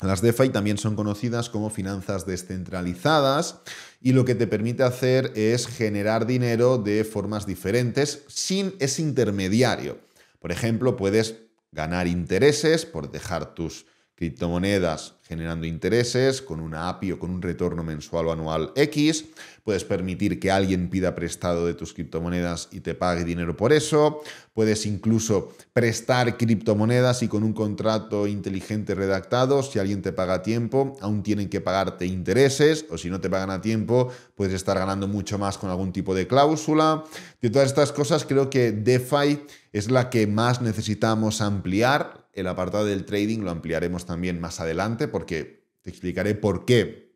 Las DeFi también son conocidas como finanzas descentralizadas y lo que te permite hacer es generar dinero de formas diferentes sin ese intermediario. Por ejemplo, puedes ganar intereses por dejar tus criptomonedas generando intereses con una API o con un retorno mensual o anual X. Puedes permitir que alguien pida prestado de tus criptomonedas y te pague dinero por eso. Puedes incluso prestar criptomonedas y con un contrato inteligente redactado, si alguien te paga a tiempo, aún tienen que pagarte intereses o si no te pagan a tiempo, puedes estar ganando mucho más con algún tipo de cláusula. De todas estas cosas, creo que DeFi es la que más necesitamos ampliar, el apartado del trading lo ampliaremos también más adelante porque te explicaré por qué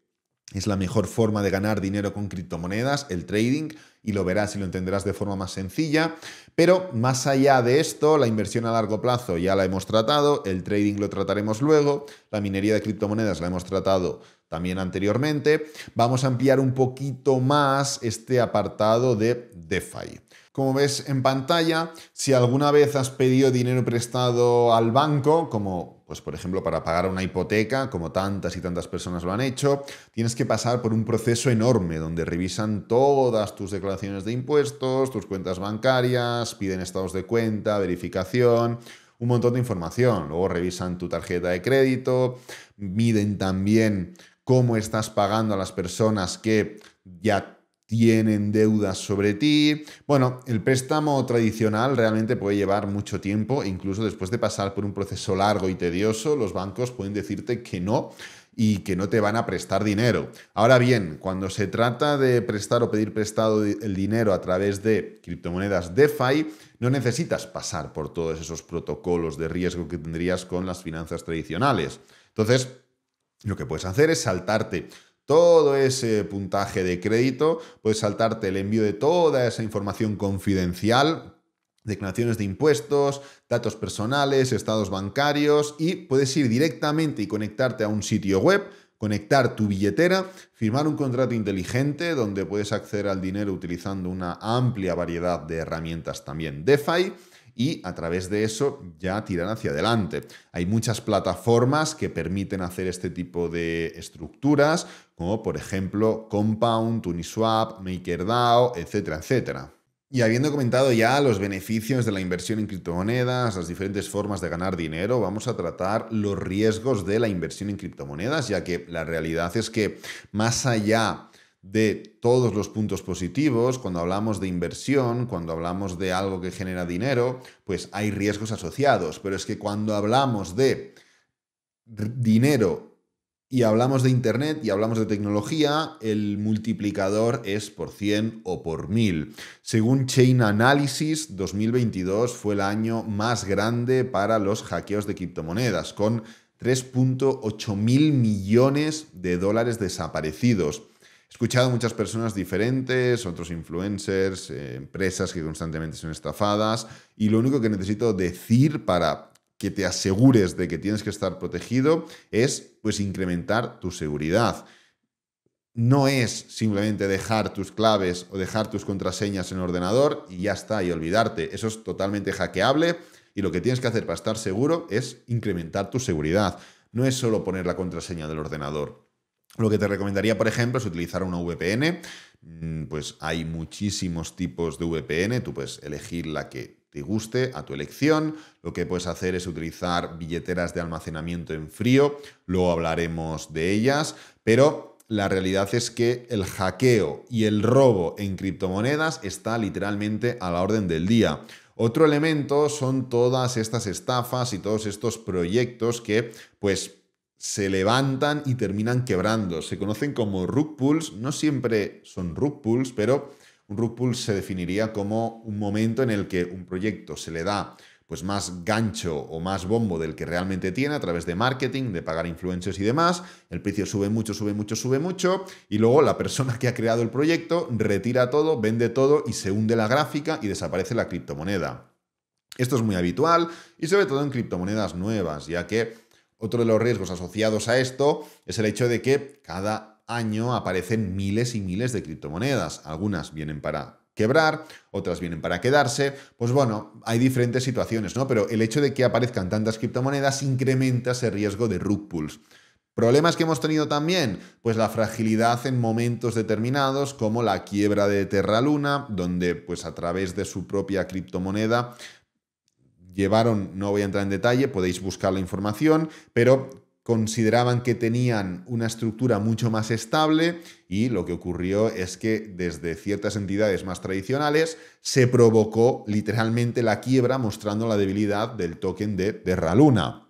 es la mejor forma de ganar dinero con criptomonedas, el trading, y lo verás y lo entenderás de forma más sencilla. Pero más allá de esto, la inversión a largo plazo ya la hemos tratado, el trading lo trataremos luego, la minería de criptomonedas la hemos tratado también anteriormente. Vamos a ampliar un poquito más este apartado de DeFi como ves en pantalla, si alguna vez has pedido dinero prestado al banco, como pues por ejemplo para pagar una hipoteca, como tantas y tantas personas lo han hecho, tienes que pasar por un proceso enorme donde revisan todas tus declaraciones de impuestos, tus cuentas bancarias, piden estados de cuenta, verificación, un montón de información. Luego revisan tu tarjeta de crédito, miden también cómo estás pagando a las personas que ya tienen deudas sobre ti. Bueno, el préstamo tradicional realmente puede llevar mucho tiempo, incluso después de pasar por un proceso largo y tedioso, los bancos pueden decirte que no y que no te van a prestar dinero. Ahora bien, cuando se trata de prestar o pedir prestado el dinero a través de criptomonedas DeFi, no necesitas pasar por todos esos protocolos de riesgo que tendrías con las finanzas tradicionales. Entonces, lo que puedes hacer es saltarte todo ese puntaje de crédito, puedes saltarte el envío de toda esa información confidencial declaraciones de impuestos, datos personales, estados bancarios y puedes ir directamente y conectarte a un sitio web, conectar tu billetera, firmar un contrato inteligente donde puedes acceder al dinero utilizando una amplia variedad de herramientas también DeFi y a través de eso ya tiran hacia adelante. Hay muchas plataformas que permiten hacer este tipo de estructuras, como por ejemplo Compound, Uniswap, MakerDAO, etcétera, etcétera. Y habiendo comentado ya los beneficios de la inversión en criptomonedas, las diferentes formas de ganar dinero, vamos a tratar los riesgos de la inversión en criptomonedas, ya que la realidad es que más allá de todos los puntos positivos, cuando hablamos de inversión, cuando hablamos de algo que genera dinero, pues hay riesgos asociados. Pero es que cuando hablamos de dinero y hablamos de Internet y hablamos de tecnología, el multiplicador es por 100 o por 1000. Según Chain Analysis, 2022 fue el año más grande para los hackeos de criptomonedas, con 3.8 mil millones de dólares desaparecidos. He escuchado muchas personas diferentes, otros influencers, eh, empresas que constantemente son estafadas y lo único que necesito decir para que te asegures de que tienes que estar protegido es pues incrementar tu seguridad. No es simplemente dejar tus claves o dejar tus contraseñas en el ordenador y ya está y olvidarte. Eso es totalmente hackeable y lo que tienes que hacer para estar seguro es incrementar tu seguridad. No es solo poner la contraseña del ordenador. Lo que te recomendaría, por ejemplo, es utilizar una VPN. Mm, pues hay muchísimos tipos de VPN, tú puedes elegir la que te guste a tu elección. Lo que puedes hacer es utilizar billeteras de almacenamiento en frío, luego hablaremos de ellas, pero la realidad es que el hackeo y el robo en criptomonedas está literalmente a la orden del día. Otro elemento son todas estas estafas y todos estos proyectos que pues se levantan y terminan quebrando. Se conocen como rug pulls, no siempre son rug pulls, pero un rug pull se definiría como un momento en el que un proyecto se le da pues más gancho o más bombo del que realmente tiene a través de marketing, de pagar influencers y demás, el precio sube mucho, sube mucho, sube mucho, y luego la persona que ha creado el proyecto retira todo, vende todo y se hunde la gráfica y desaparece la criptomoneda. Esto es muy habitual y sobre todo en criptomonedas nuevas, ya que otro de los riesgos asociados a esto es el hecho de que cada año aparecen miles y miles de criptomonedas. Algunas vienen para quebrar, otras vienen para quedarse. Pues bueno, hay diferentes situaciones, ¿no? Pero el hecho de que aparezcan tantas criptomonedas incrementa ese riesgo de rug pulls. ¿Problemas que hemos tenido también? Pues la fragilidad en momentos determinados, como la quiebra de Terra Luna, donde pues a través de su propia criptomoneda llevaron, no voy a entrar en detalle, podéis buscar la información, pero consideraban que tenían una estructura mucho más estable y lo que ocurrió es que desde ciertas entidades más tradicionales se provocó literalmente la quiebra mostrando la debilidad del token de Terra Luna.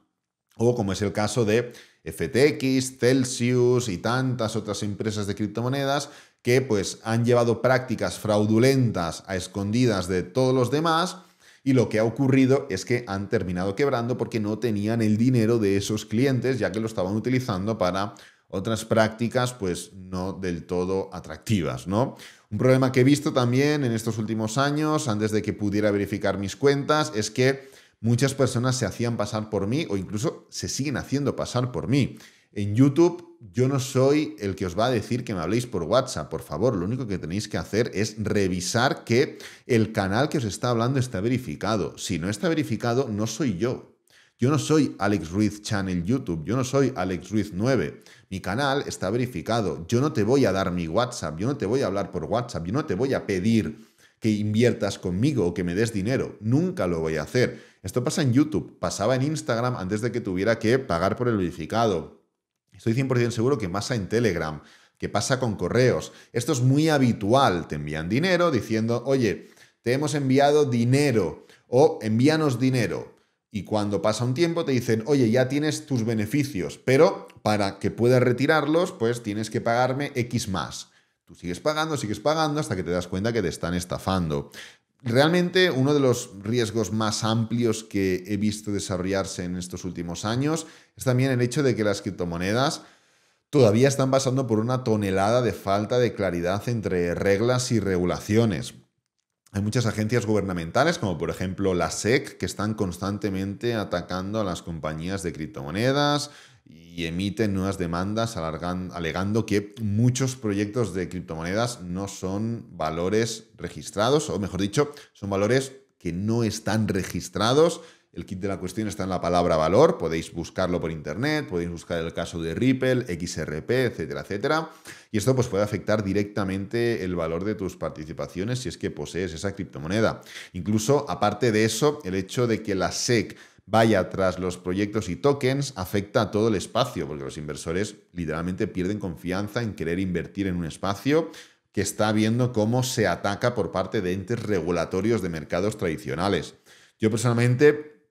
O como es el caso de FTX, Celsius y tantas otras empresas de criptomonedas que pues han llevado prácticas fraudulentas a escondidas de todos los demás y lo que ha ocurrido es que han terminado quebrando porque no tenían el dinero de esos clientes, ya que lo estaban utilizando para otras prácticas pues no del todo atractivas, ¿no? Un problema que he visto también en estos últimos años, antes de que pudiera verificar mis cuentas, es que muchas personas se hacían pasar por mí o incluso se siguen haciendo pasar por mí. En YouTube yo no soy el que os va a decir que me habléis por WhatsApp, por favor, lo único que tenéis que hacer es revisar que el canal que os está hablando está verificado. Si no está verificado, no soy yo. Yo no soy Alex Ruiz Channel YouTube, yo no soy Alex Ruiz 9. Mi canal está verificado. Yo no te voy a dar mi WhatsApp, yo no te voy a hablar por WhatsApp, yo no te voy a pedir que inviertas conmigo o que me des dinero. Nunca lo voy a hacer. Esto pasa en YouTube, pasaba en Instagram antes de que tuviera que pagar por el verificado Estoy 100% seguro que pasa en Telegram, que pasa con correos. Esto es muy habitual. Te envían dinero diciendo, oye, te hemos enviado dinero o envíanos dinero. Y cuando pasa un tiempo te dicen, oye, ya tienes tus beneficios, pero para que puedas retirarlos, pues tienes que pagarme X más. Tú sigues pagando, sigues pagando hasta que te das cuenta que te están estafando. Realmente uno de los riesgos más amplios que he visto desarrollarse en estos últimos años es también el hecho de que las criptomonedas todavía están pasando por una tonelada de falta de claridad entre reglas y regulaciones. Hay muchas agencias gubernamentales, como por ejemplo la SEC, que están constantemente atacando a las compañías de criptomonedas, y emiten nuevas demandas alegando que muchos proyectos de criptomonedas no son valores registrados, o mejor dicho, son valores que no están registrados. El kit de la cuestión está en la palabra valor, podéis buscarlo por internet, podéis buscar el caso de Ripple, XRP, etcétera, etcétera. Y esto pues, puede afectar directamente el valor de tus participaciones si es que posees esa criptomoneda. Incluso, aparte de eso, el hecho de que la SEC vaya tras los proyectos y tokens afecta a todo el espacio, porque los inversores literalmente pierden confianza en querer invertir en un espacio que está viendo cómo se ataca por parte de entes regulatorios de mercados tradicionales. Yo personalmente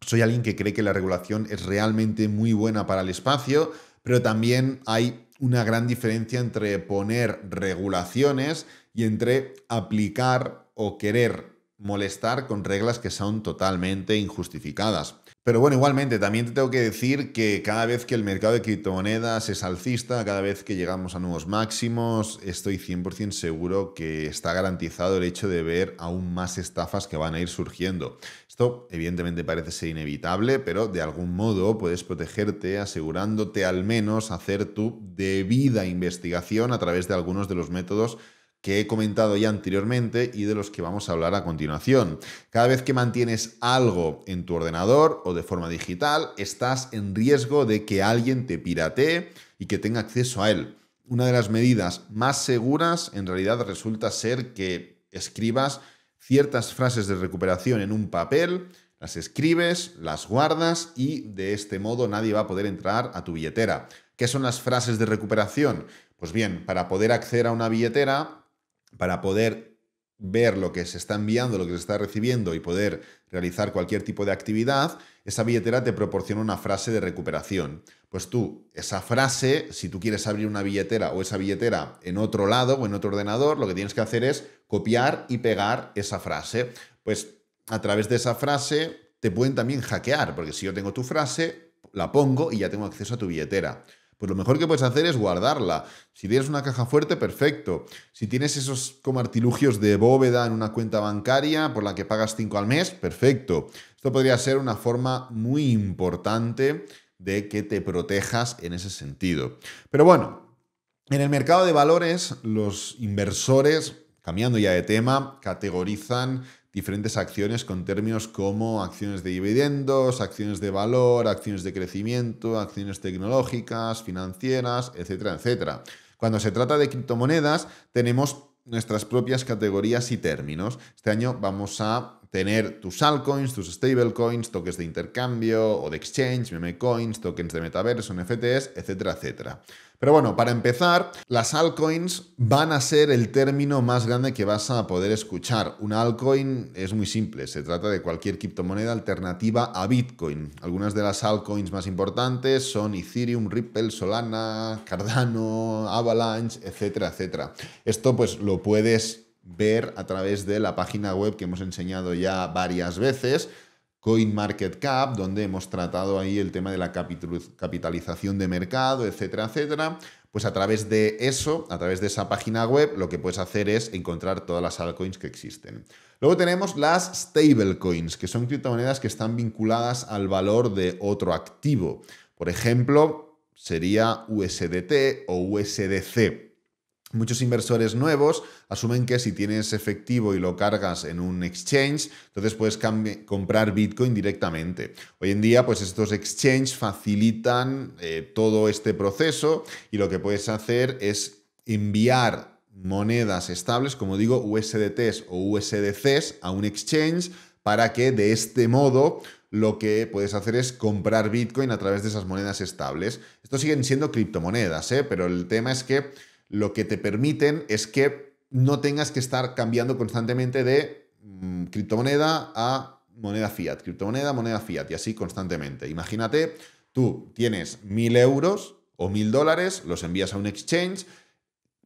soy alguien que cree que la regulación es realmente muy buena para el espacio, pero también hay una gran diferencia entre poner regulaciones y entre aplicar o querer molestar con reglas que son totalmente injustificadas. Pero bueno, igualmente, también te tengo que decir que cada vez que el mercado de criptomonedas es alcista, cada vez que llegamos a nuevos máximos, estoy 100% seguro que está garantizado el hecho de ver aún más estafas que van a ir surgiendo. Esto evidentemente parece ser inevitable, pero de algún modo puedes protegerte asegurándote al menos hacer tu debida investigación a través de algunos de los métodos que he comentado ya anteriormente y de los que vamos a hablar a continuación. Cada vez que mantienes algo en tu ordenador o de forma digital, estás en riesgo de que alguien te piratee y que tenga acceso a él. Una de las medidas más seguras en realidad resulta ser que escribas ciertas frases de recuperación en un papel, las escribes, las guardas y de este modo nadie va a poder entrar a tu billetera. ¿Qué son las frases de recuperación? Pues bien, para poder acceder a una billetera para poder ver lo que se está enviando, lo que se está recibiendo y poder realizar cualquier tipo de actividad, esa billetera te proporciona una frase de recuperación. Pues tú, esa frase, si tú quieres abrir una billetera o esa billetera en otro lado o en otro ordenador, lo que tienes que hacer es copiar y pegar esa frase. Pues a través de esa frase te pueden también hackear, porque si yo tengo tu frase, la pongo y ya tengo acceso a tu billetera pues lo mejor que puedes hacer es guardarla. Si tienes una caja fuerte, perfecto. Si tienes esos como artilugios de bóveda en una cuenta bancaria por la que pagas 5 al mes, perfecto. Esto podría ser una forma muy importante de que te protejas en ese sentido. Pero bueno, en el mercado de valores, los inversores, cambiando ya de tema, categorizan diferentes acciones con términos como acciones de dividendos, acciones de valor, acciones de crecimiento, acciones tecnológicas, financieras, etcétera, etcétera. Cuando se trata de criptomonedas, tenemos nuestras propias categorías y términos. Este año vamos a tener tus altcoins, tus stablecoins, tokens de intercambio o de exchange, meme coins, tokens de metaverso, NFTs, etcétera, etcétera. Pero bueno, para empezar, las altcoins van a ser el término más grande que vas a poder escuchar. Una altcoin es muy simple, se trata de cualquier criptomoneda alternativa a Bitcoin. Algunas de las altcoins más importantes son Ethereum, Ripple, Solana, Cardano, Avalanche, etcétera, etcétera. Esto pues lo puedes ver a través de la página web que hemos enseñado ya varias veces, CoinMarketCap, donde hemos tratado ahí el tema de la capitalización de mercado, etcétera, etcétera. Pues a través de eso, a través de esa página web, lo que puedes hacer es encontrar todas las altcoins que existen. Luego tenemos las stablecoins, que son criptomonedas que están vinculadas al valor de otro activo. Por ejemplo, sería USDT o USDC. Muchos inversores nuevos asumen que si tienes efectivo y lo cargas en un exchange, entonces puedes comprar Bitcoin directamente. Hoy en día, pues estos exchanges facilitan eh, todo este proceso y lo que puedes hacer es enviar monedas estables, como digo, USDTs o USDCs a un exchange para que de este modo lo que puedes hacer es comprar Bitcoin a través de esas monedas estables. esto siguen siendo criptomonedas, ¿eh? pero el tema es que lo que te permiten es que no tengas que estar cambiando constantemente de mm, criptomoneda a moneda fiat, criptomoneda, moneda fiat y así constantemente. Imagínate, tú tienes mil euros o mil dólares, los envías a un exchange,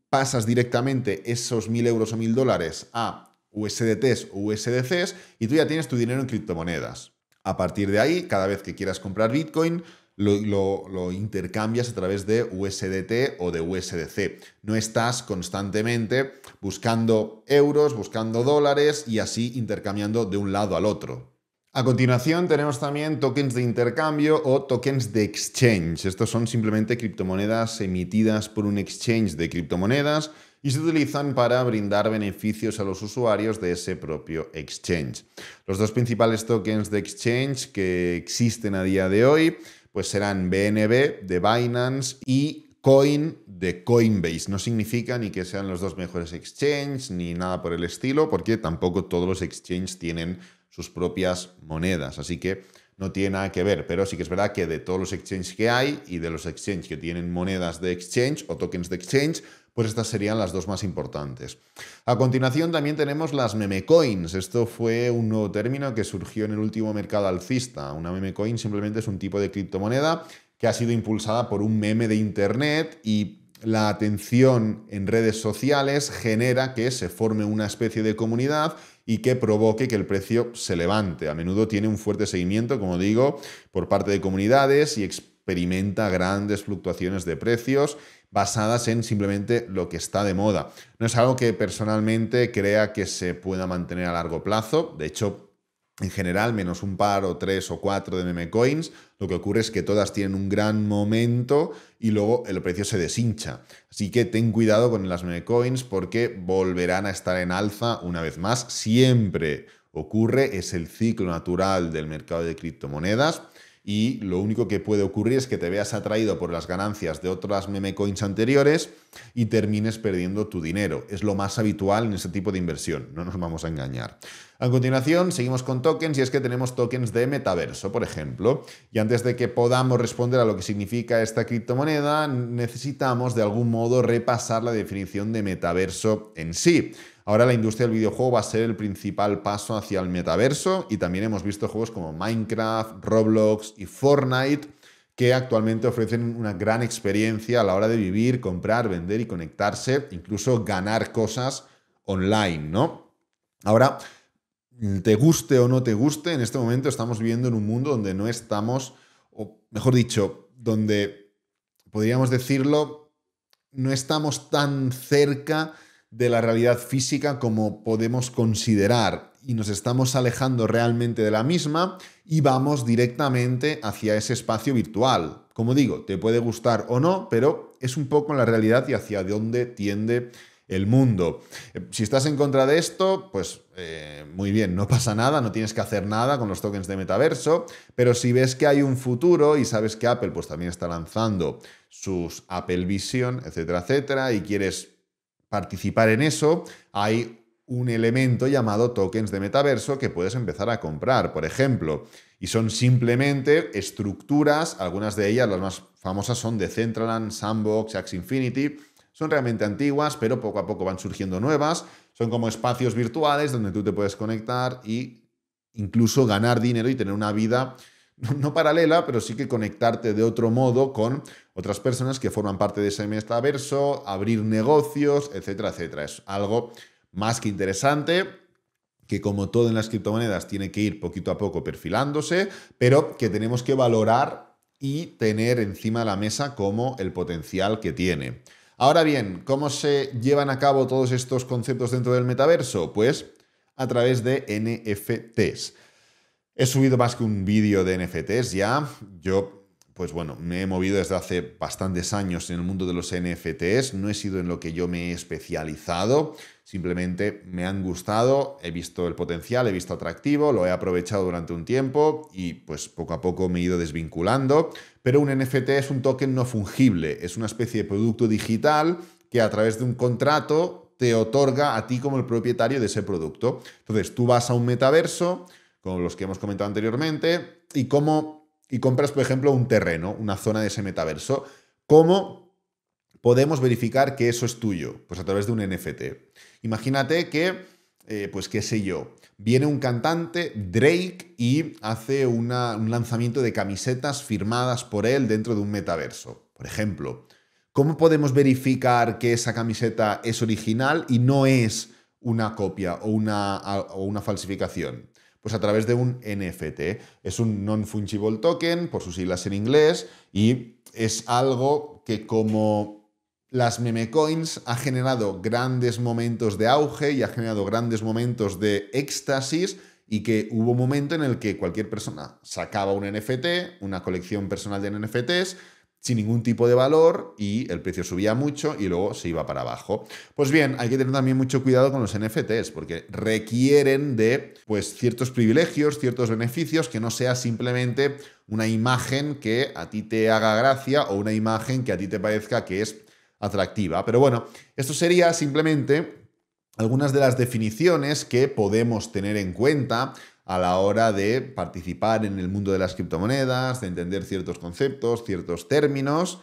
pasas directamente esos mil euros o mil dólares a USDTs o USDCs y tú ya tienes tu dinero en criptomonedas. A partir de ahí, cada vez que quieras comprar Bitcoin, lo, intercambias a través de USDT o de USDC. No estás constantemente buscando euros, buscando dólares y así intercambiando de un lado al otro. A continuación tenemos también tokens de intercambio o tokens de exchange. Estos son simplemente criptomonedas emitidas por un exchange de criptomonedas y se utilizan para brindar beneficios a los usuarios de ese propio exchange. Los dos principales tokens de exchange que existen a día de hoy pues serán BNB de Binance y Coin de Coinbase. No significa ni que sean los dos mejores exchanges ni nada por el estilo, porque tampoco todos los exchanges tienen sus propias monedas, así que no tiene nada que ver, pero sí que es verdad que de todos los exchanges que hay y de los exchanges que tienen monedas de exchange o tokens de exchange, pues estas serían las dos más importantes. A continuación también tenemos las memecoins. Esto fue un nuevo término que surgió en el último mercado alcista. Una memecoin simplemente es un tipo de criptomoneda que ha sido impulsada por un meme de internet y la atención en redes sociales genera que se forme una especie de comunidad y que provoque que el precio se levante. A menudo tiene un fuerte seguimiento, como digo, por parte de comunidades y expertos experimenta grandes fluctuaciones de precios basadas en simplemente lo que está de moda. No es algo que personalmente crea que se pueda mantener a largo plazo. De hecho, en general, menos un par o tres o cuatro de meme coins, lo que ocurre es que todas tienen un gran momento y luego el precio se deshincha. Así que ten cuidado con las meme coins porque volverán a estar en alza una vez más. Siempre ocurre, es el ciclo natural del mercado de criptomonedas y lo único que puede ocurrir es que te veas atraído por las ganancias de otras meme coins anteriores y termines perdiendo tu dinero. Es lo más habitual en ese tipo de inversión, no nos vamos a engañar. A continuación, seguimos con tokens y es que tenemos tokens de metaverso, por ejemplo. Y antes de que podamos responder a lo que significa esta criptomoneda, necesitamos de algún modo repasar la definición de metaverso en sí. Ahora la industria del videojuego va a ser el principal paso hacia el metaverso y también hemos visto juegos como Minecraft, Roblox y Fortnite que actualmente ofrecen una gran experiencia a la hora de vivir, comprar, vender y conectarse, incluso ganar cosas online, ¿no? Ahora, te guste o no te guste, en este momento estamos viviendo en un mundo donde no estamos, o mejor dicho, donde podríamos decirlo, no estamos tan cerca de la realidad física como podemos considerar y nos estamos alejando realmente de la misma y vamos directamente hacia ese espacio virtual. Como digo, te puede gustar o no, pero es un poco la realidad y hacia dónde tiende el mundo. Eh, si estás en contra de esto, pues eh, muy bien, no pasa nada, no tienes que hacer nada con los tokens de metaverso, pero si ves que hay un futuro y sabes que Apple pues también está lanzando sus Apple Vision, etcétera, etcétera, y quieres participar en eso, hay un elemento llamado tokens de metaverso que puedes empezar a comprar, por ejemplo. Y son simplemente estructuras, algunas de ellas, las más famosas son Decentraland, Sandbox, Axie Infinity, son realmente antiguas, pero poco a poco van surgiendo nuevas. Son como espacios virtuales donde tú te puedes conectar y incluso ganar dinero y tener una vida no paralela, pero sí que conectarte de otro modo con otras personas que forman parte de ese metaverso, abrir negocios, etcétera, etcétera. Es algo más que interesante que como todo en las criptomonedas tiene que ir poquito a poco perfilándose, pero que tenemos que valorar y tener encima de la mesa como el potencial que tiene. Ahora bien, ¿cómo se llevan a cabo todos estos conceptos dentro del metaverso? Pues a través de NFTs. He subido más que un vídeo de NFTs ya. Yo, pues bueno, me he movido desde hace bastantes años en el mundo de los NFTs. No he sido en lo que yo me he especializado. Simplemente me han gustado, he visto el potencial, he visto atractivo, lo he aprovechado durante un tiempo y pues poco a poco me he ido desvinculando. Pero un NFT es un token no fungible, es una especie de producto digital que a través de un contrato te otorga a ti como el propietario de ese producto. Entonces, tú vas a un metaverso, como los que hemos comentado anteriormente, y, como, y compras, por ejemplo, un terreno, una zona de ese metaverso. ¿Cómo podemos verificar que eso es tuyo? Pues a través de un NFT. Imagínate que, eh, pues qué sé yo, viene un cantante, Drake, y hace un lanzamiento de camisetas firmadas por él dentro de un metaverso, por ejemplo. ¿Cómo podemos verificar que esa camiseta es original y no es una copia o una, o una falsificación? Pues a través de un NFT. Es un non-fungible token, por sus siglas en inglés, y es algo que como las memecoins ha generado grandes momentos de auge y ha generado grandes momentos de éxtasis y que hubo un momento en el que cualquier persona sacaba un NFT, una colección personal de NFTs, sin ningún tipo de valor y el precio subía mucho y luego se iba para abajo. Pues bien, hay que tener también mucho cuidado con los NFTs porque requieren de pues ciertos privilegios, ciertos beneficios que no sea simplemente una imagen que a ti te haga gracia o una imagen que a ti te parezca que es atractiva. Pero bueno, esto sería simplemente algunas de las definiciones que podemos tener en cuenta a la hora de participar en el mundo de las criptomonedas, de entender ciertos conceptos, ciertos términos,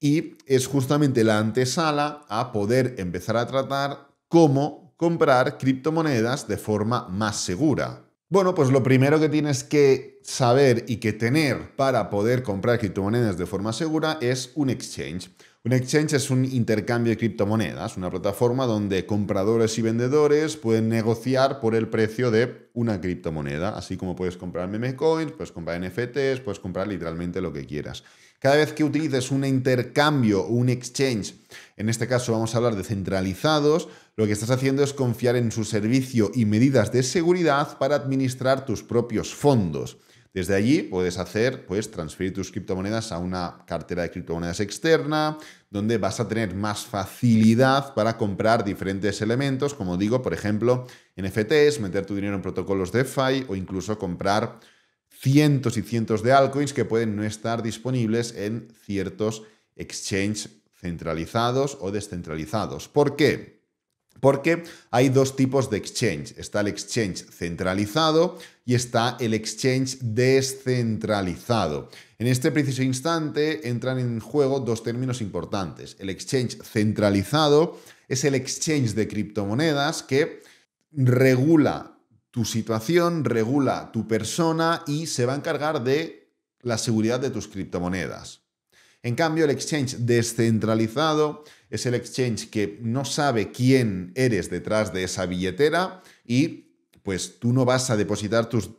y es justamente la antesala a poder empezar a tratar cómo comprar criptomonedas de forma más segura. Bueno, pues lo primero que tienes que saber y que tener para poder comprar criptomonedas de forma segura es un exchange. Un exchange es un intercambio de criptomonedas, una plataforma donde compradores y vendedores pueden negociar por el precio de una criptomoneda, así como puedes comprar memecoins, puedes comprar NFTs, puedes comprar literalmente lo que quieras. Cada vez que utilices un intercambio o un exchange, en este caso vamos a hablar de centralizados, lo que estás haciendo es confiar en su servicio y medidas de seguridad para administrar tus propios fondos. Desde allí puedes hacer, pues, transferir tus criptomonedas a una cartera de criptomonedas externa, donde vas a tener más facilidad para comprar diferentes elementos, como digo, por ejemplo, NFTs, meter tu dinero en protocolos DeFi o incluso comprar cientos y cientos de altcoins que pueden no estar disponibles en ciertos exchanges centralizados o descentralizados. ¿Por qué? Porque hay dos tipos de exchange. Está el exchange centralizado y está el exchange descentralizado. En este preciso instante entran en juego dos términos importantes. El exchange centralizado es el exchange de criptomonedas que regula tu situación, regula tu persona y se va a encargar de la seguridad de tus criptomonedas. En cambio, el exchange descentralizado es el exchange que no sabe quién eres detrás de esa billetera y pues tú no vas a depositar tus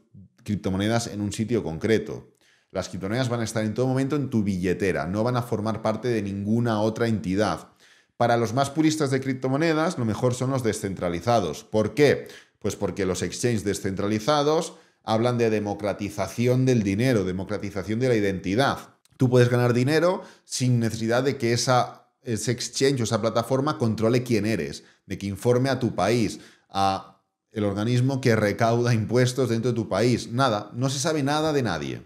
criptomonedas en un sitio concreto. Las criptomonedas van a estar en todo momento en tu billetera, no van a formar parte de ninguna otra entidad. Para los más puristas de criptomonedas, lo mejor son los descentralizados. ¿Por qué? Pues porque los exchanges descentralizados hablan de democratización del dinero, democratización de la identidad. Tú puedes ganar dinero sin necesidad de que esa ese exchange o esa plataforma controle quién eres, de que informe a tu país, a el organismo que recauda impuestos dentro de tu país. Nada, no se sabe nada de nadie.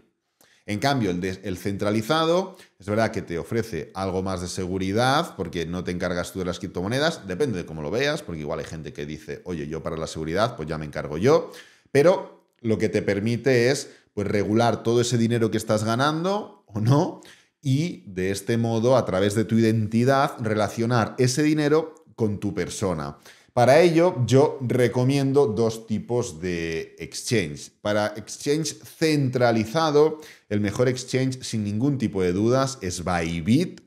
En cambio, el, centralizado es verdad que te ofrece algo más de seguridad porque no te encargas tú de las criptomonedas, depende de cómo lo veas, porque igual hay gente que dice, oye, yo para la seguridad, pues ya me encargo yo, pero lo que te permite es pues, regular todo ese dinero que estás ganando o no y de este modo, a través de tu identidad, relacionar ese dinero con tu persona. Para ello, yo recomiendo dos tipos de exchange. Para exchange centralizado, el mejor exchange sin ningún tipo de dudas es Bybit.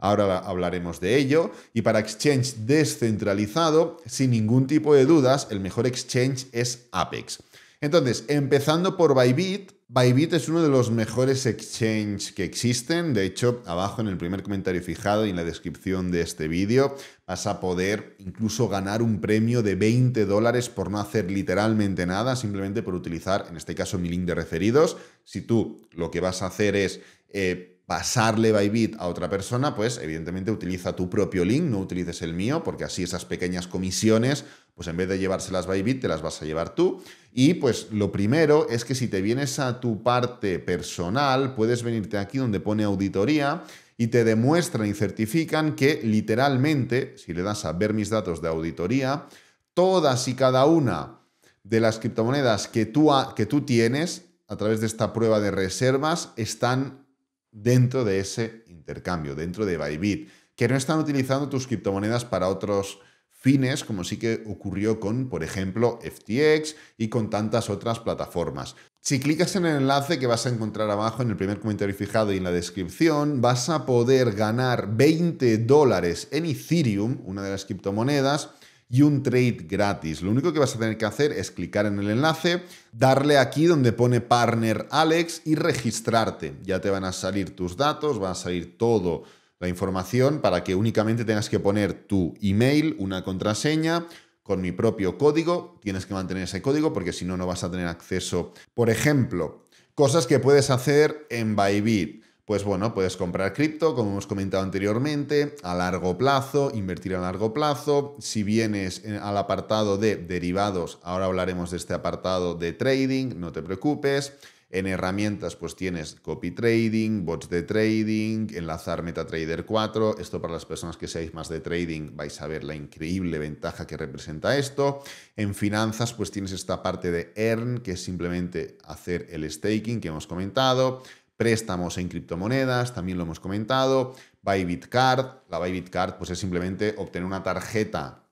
Ahora hablaremos de ello. Y para exchange descentralizado, sin ningún tipo de dudas, el mejor exchange es Apex. Entonces, empezando por Bybit, Bybit es uno de los mejores exchanges que existen. De hecho, abajo en el primer comentario fijado y en la descripción de este vídeo vas a poder incluso ganar un premio de 20 dólares por no hacer literalmente nada, simplemente por utilizar, en este caso, mi link de referidos. Si tú lo que vas a hacer es... Eh, pasarle Bybit a otra persona, pues evidentemente utiliza tu propio link, no utilices el mío, porque así esas pequeñas comisiones pues en vez de llevárselas Bybit, te las vas a llevar tú. Y pues lo primero es que si te vienes a tu parte personal, puedes venirte aquí donde pone auditoría y te demuestran y certifican que literalmente, si le das a ver mis datos de auditoría, todas y cada una de las criptomonedas que tú, que tú tienes a través de esta prueba de reservas están dentro de ese intercambio, dentro de Bybit, que no están utilizando tus criptomonedas para otros fines, como sí que ocurrió con, por ejemplo, FTX y con tantas otras plataformas. Si clicas en el enlace que vas a encontrar abajo en el primer comentario fijado y en la descripción, vas a poder ganar 20 dólares en Ethereum, una de las criptomonedas, y un trade gratis. Lo único que vas a tener que hacer es clicar en el enlace, darle aquí donde pone partner Alex y registrarte. Ya te van a salir tus datos, va a salir todo la información para que únicamente tengas que poner tu email, una contraseña, con mi propio código. Tienes que mantener ese código porque si no, no vas a tener acceso. Por ejemplo, cosas que puedes hacer en Bybit. Pues bueno, puedes comprar cripto, como hemos comentado anteriormente, a largo plazo, invertir a largo plazo. Si vienes al apartado de derivados, ahora hablaremos de este apartado de trading, no te preocupes. En herramientas, pues tienes copy trading, bots de trading, enlazar MetaTrader 4. Esto para las personas que seáis más de trading vais a ver la increíble ventaja que representa esto. En finanzas, pues tienes esta parte de earn, que es simplemente hacer el staking que hemos comentado préstamos en criptomonedas, también lo hemos comentado, Bybit Card, la Bybit Card pues es simplemente obtener una tarjeta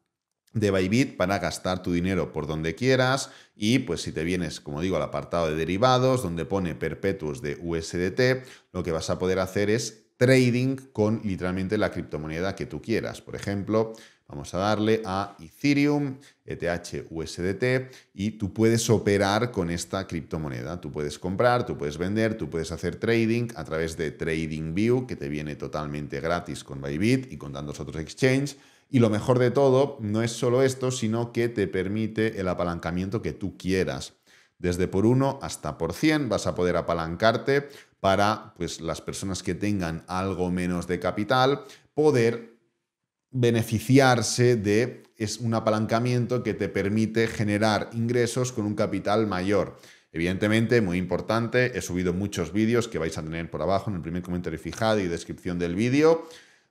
de Bybit para gastar tu dinero por donde quieras y pues si te vienes, como digo, al apartado de derivados donde pone perpetuos de USDT, lo que vas a poder hacer es trading con literalmente la criptomoneda que tú quieras. Por ejemplo, vamos a darle a Ethereum, ETH, USDT y tú puedes operar con esta criptomoneda. Tú puedes comprar, tú puedes vender, tú puedes hacer trading a través de TradingView que te viene totalmente gratis con Bybit y con tantos otros exchanges y lo mejor de todo no es solo esto, sino que te permite el apalancamiento que tú quieras. Desde por 1 hasta por 100 vas a poder apalancarte para pues, las personas que tengan algo menos de capital poder beneficiarse de es un apalancamiento que te permite generar ingresos con un capital mayor. Evidentemente, muy importante, he subido muchos vídeos que vais a tener por abajo en el primer comentario fijado y descripción del vídeo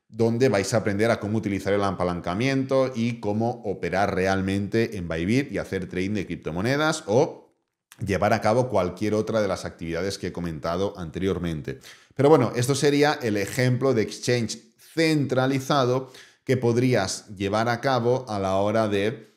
donde vais a aprender a cómo utilizar el apalancamiento y cómo operar realmente en Bybit y hacer trading de criptomonedas o llevar a cabo cualquier otra de las actividades que he comentado anteriormente. Pero bueno, esto sería el ejemplo de exchange centralizado que podrías llevar a cabo a la hora de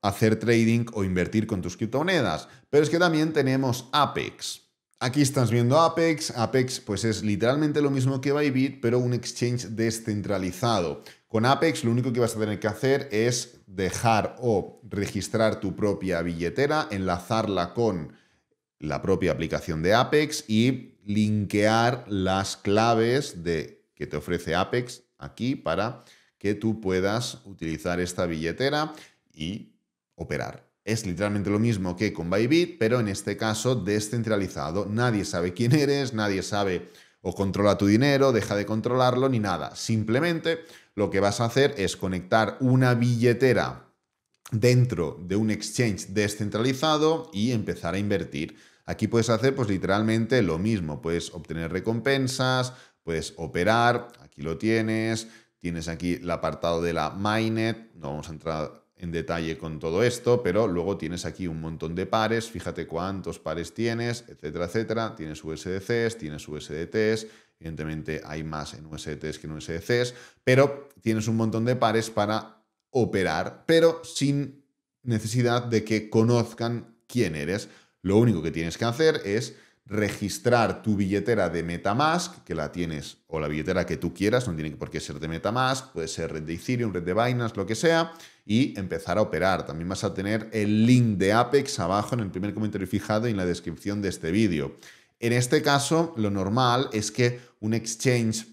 hacer trading o invertir con tus criptomonedas. Pero es que también tenemos Apex. Aquí estás viendo Apex. Apex pues es literalmente lo mismo que Bybit, pero un exchange descentralizado. Con Apex lo único que vas a tener que hacer es dejar o registrar tu propia billetera, enlazarla con la propia aplicación de Apex y linkear las claves de, que te ofrece Apex aquí para que tú puedas utilizar esta billetera y operar. Es literalmente lo mismo que con Bybit, pero en este caso descentralizado. Nadie sabe quién eres, nadie sabe o controla tu dinero, deja de controlarlo, ni nada. Simplemente lo que vas a hacer es conectar una billetera dentro de un exchange descentralizado y empezar a invertir. Aquí puedes hacer pues literalmente lo mismo, puedes obtener recompensas, puedes operar, aquí lo tienes, tienes aquí el apartado de la mainnet, no vamos a entrar en detalle con todo esto, pero luego tienes aquí un montón de pares, fíjate cuántos pares tienes, etcétera, etcétera. Tienes USDCs, tienes USDTs, evidentemente hay más en USDTs que en USDCs, pero tienes un montón de pares para operar, pero sin necesidad de que conozcan quién eres. Lo único que tienes que hacer es registrar tu billetera de Metamask, que la tienes, o la billetera que tú quieras, no tiene por qué ser de Metamask, puede ser red de Ethereum, red de Binance, lo que sea y empezar a operar. También vas a tener el link de Apex abajo en el primer comentario fijado y en la descripción de este vídeo. En este caso, lo normal es que un exchange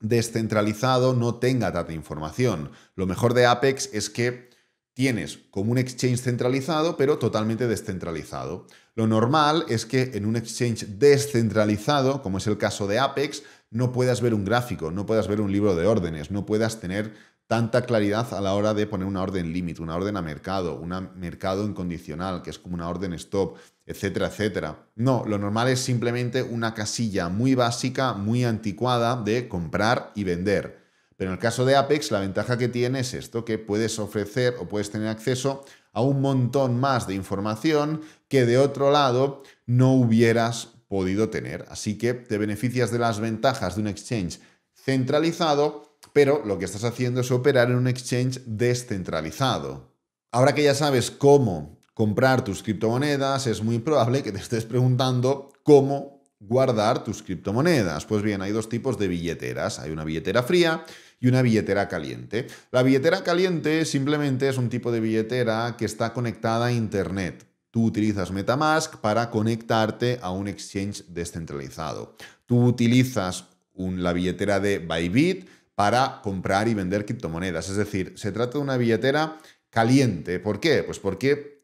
descentralizado no tenga tanta información. Lo mejor de Apex es que tienes como un exchange centralizado, pero totalmente descentralizado. Lo normal es que en un exchange descentralizado, como es el caso de Apex, no puedas ver un gráfico, no puedas ver un libro de órdenes, no puedas tener tanta claridad a la hora de poner una orden límite, una orden a mercado, una mercado incondicional, que es como una orden stop, etcétera, etcétera. No, lo normal es simplemente una casilla muy básica, muy anticuada de comprar y vender. Pero en el caso de Apex, la ventaja que tiene es esto, que puedes ofrecer o puedes tener acceso a un montón más de información que de otro lado no hubieras podido tener. Así que te beneficias de las ventajas de un exchange centralizado pero lo que estás haciendo es operar en un exchange descentralizado. Ahora que ya sabes cómo comprar tus criptomonedas, es muy probable que te estés preguntando cómo guardar tus criptomonedas. Pues bien, hay dos tipos de billeteras. Hay una billetera fría y una billetera caliente. La billetera caliente simplemente es un tipo de billetera que está conectada a Internet. Tú utilizas Metamask para conectarte a un exchange descentralizado. Tú utilizas la billetera de Bybit para comprar y vender criptomonedas. Es decir, se trata de una billetera caliente. ¿Por qué? Pues porque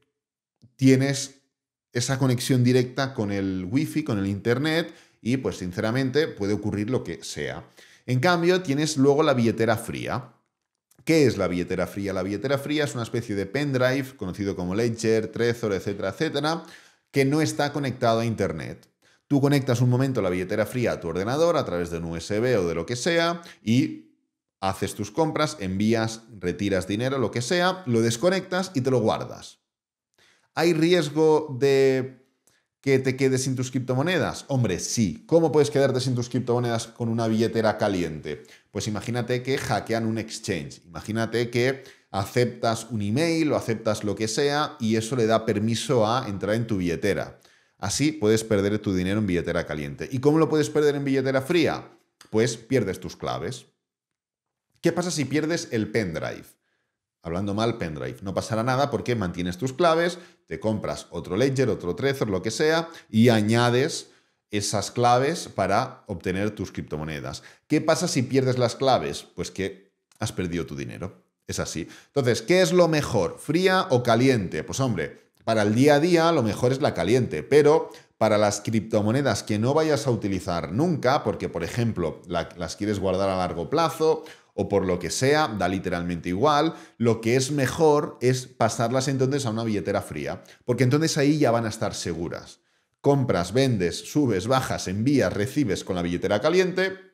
tienes esa conexión directa con el wifi, con el internet y pues sinceramente puede ocurrir lo que sea. En cambio, tienes luego la billetera fría. ¿Qué es la billetera fría? La billetera fría es una especie de pendrive conocido como Ledger, Trezor, etcétera, etcétera, que no está conectado a internet. Tú conectas un momento la billetera fría a tu ordenador a través de un USB o de lo que sea y haces tus compras, envías, retiras dinero, lo que sea, lo desconectas y te lo guardas. ¿Hay riesgo de que te quedes sin tus criptomonedas? Hombre, sí. ¿Cómo puedes quedarte sin tus criptomonedas con una billetera caliente? Pues imagínate que hackean un exchange. Imagínate que aceptas un email o aceptas lo que sea y eso le da permiso a entrar en tu billetera. Así puedes perder tu dinero en billetera caliente. ¿Y cómo lo puedes perder en billetera fría? Pues pierdes tus claves. ¿Qué pasa si pierdes el pendrive? Hablando mal, pendrive. No pasará nada porque mantienes tus claves, te compras otro Ledger, otro Trezor, lo que sea, y añades esas claves para obtener tus criptomonedas. ¿Qué pasa si pierdes las claves? Pues que has perdido tu dinero. Es así. Entonces, ¿qué es lo mejor? ¿Fría o caliente? Pues hombre, para el día a día lo mejor es la caliente, pero para las criptomonedas que no vayas a utilizar nunca, porque por ejemplo las quieres guardar a largo plazo o por lo que sea, da literalmente igual, lo que es mejor es pasarlas entonces a una billetera fría, porque entonces ahí ya van a estar seguras. Compras, vendes, subes, bajas, envías, recibes con la billetera caliente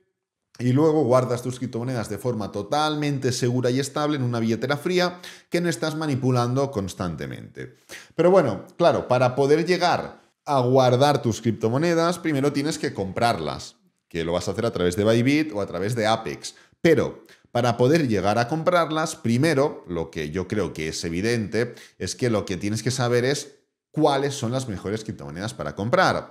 y luego guardas tus criptomonedas de forma totalmente segura y estable en una billetera fría que no estás manipulando constantemente. Pero bueno, claro, para poder llegar a guardar tus criptomonedas, primero tienes que comprarlas, que lo vas a hacer a través de Bybit o a través de Apex. Pero para poder llegar a comprarlas, primero, lo que yo creo que es evidente, es que lo que tienes que saber es cuáles son las mejores criptomonedas para comprar.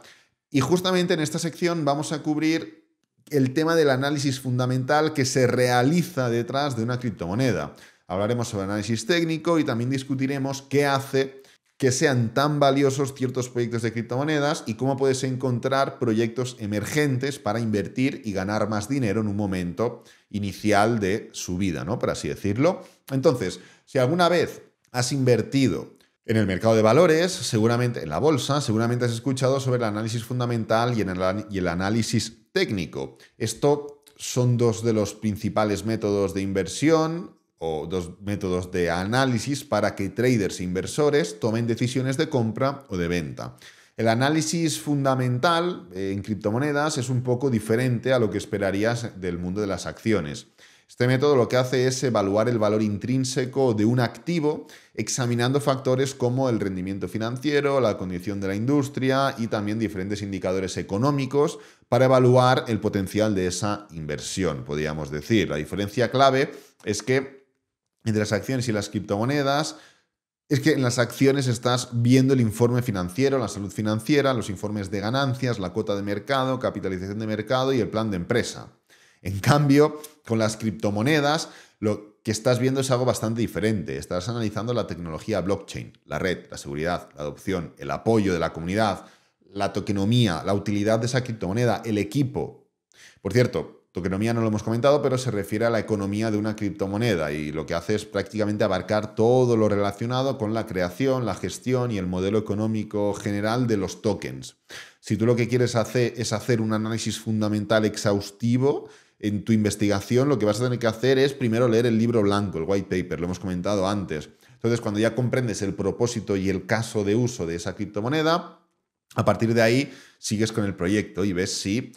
Y justamente en esta sección vamos a cubrir el tema del análisis fundamental que se realiza detrás de una criptomoneda. Hablaremos sobre análisis técnico y también discutiremos qué hace que sean tan valiosos ciertos proyectos de criptomonedas y cómo puedes encontrar proyectos emergentes para invertir y ganar más dinero en un momento inicial de su vida, ¿no? Por así decirlo. Entonces, si alguna vez has invertido en el mercado de valores, seguramente, en la bolsa, seguramente has escuchado sobre el análisis fundamental y, el, el análisis técnico. Esto son dos de los principales métodos de inversión o dos métodos de análisis para que traders e inversores tomen decisiones de compra o de venta. El análisis fundamental eh, en criptomonedas es un poco diferente a lo que esperarías del mundo de las acciones. Este método lo que hace es evaluar el valor intrínseco de un activo examinando factores como el rendimiento financiero, la condición de la industria y también diferentes indicadores económicos para evaluar el potencial de esa inversión, podríamos decir. La diferencia clave es que entre las acciones y las criptomonedas es que en las acciones estás viendo el informe financiero, la salud financiera, los informes de ganancias, la cuota de mercado, capitalización de mercado y el plan de empresa. En cambio, con las criptomonedas, lo que estás viendo es algo bastante diferente. Estás analizando la tecnología blockchain, la red, la seguridad, la adopción, el apoyo de la comunidad, la tokenomía, la utilidad de esa criptomoneda, el equipo. Por cierto, tokenomía no lo hemos comentado, pero se refiere a la economía de una criptomoneda y lo que hace es prácticamente abarcar todo lo relacionado con la creación, la gestión y el modelo económico general de los tokens. Si tú lo que quieres hacer es hacer un análisis fundamental exhaustivo, en tu investigación lo que vas a tener que hacer es primero leer el libro blanco, el white paper, lo hemos comentado antes. Entonces, cuando ya comprendes el propósito y el caso de uso de esa criptomoneda, a partir de ahí sigues con el proyecto y ves si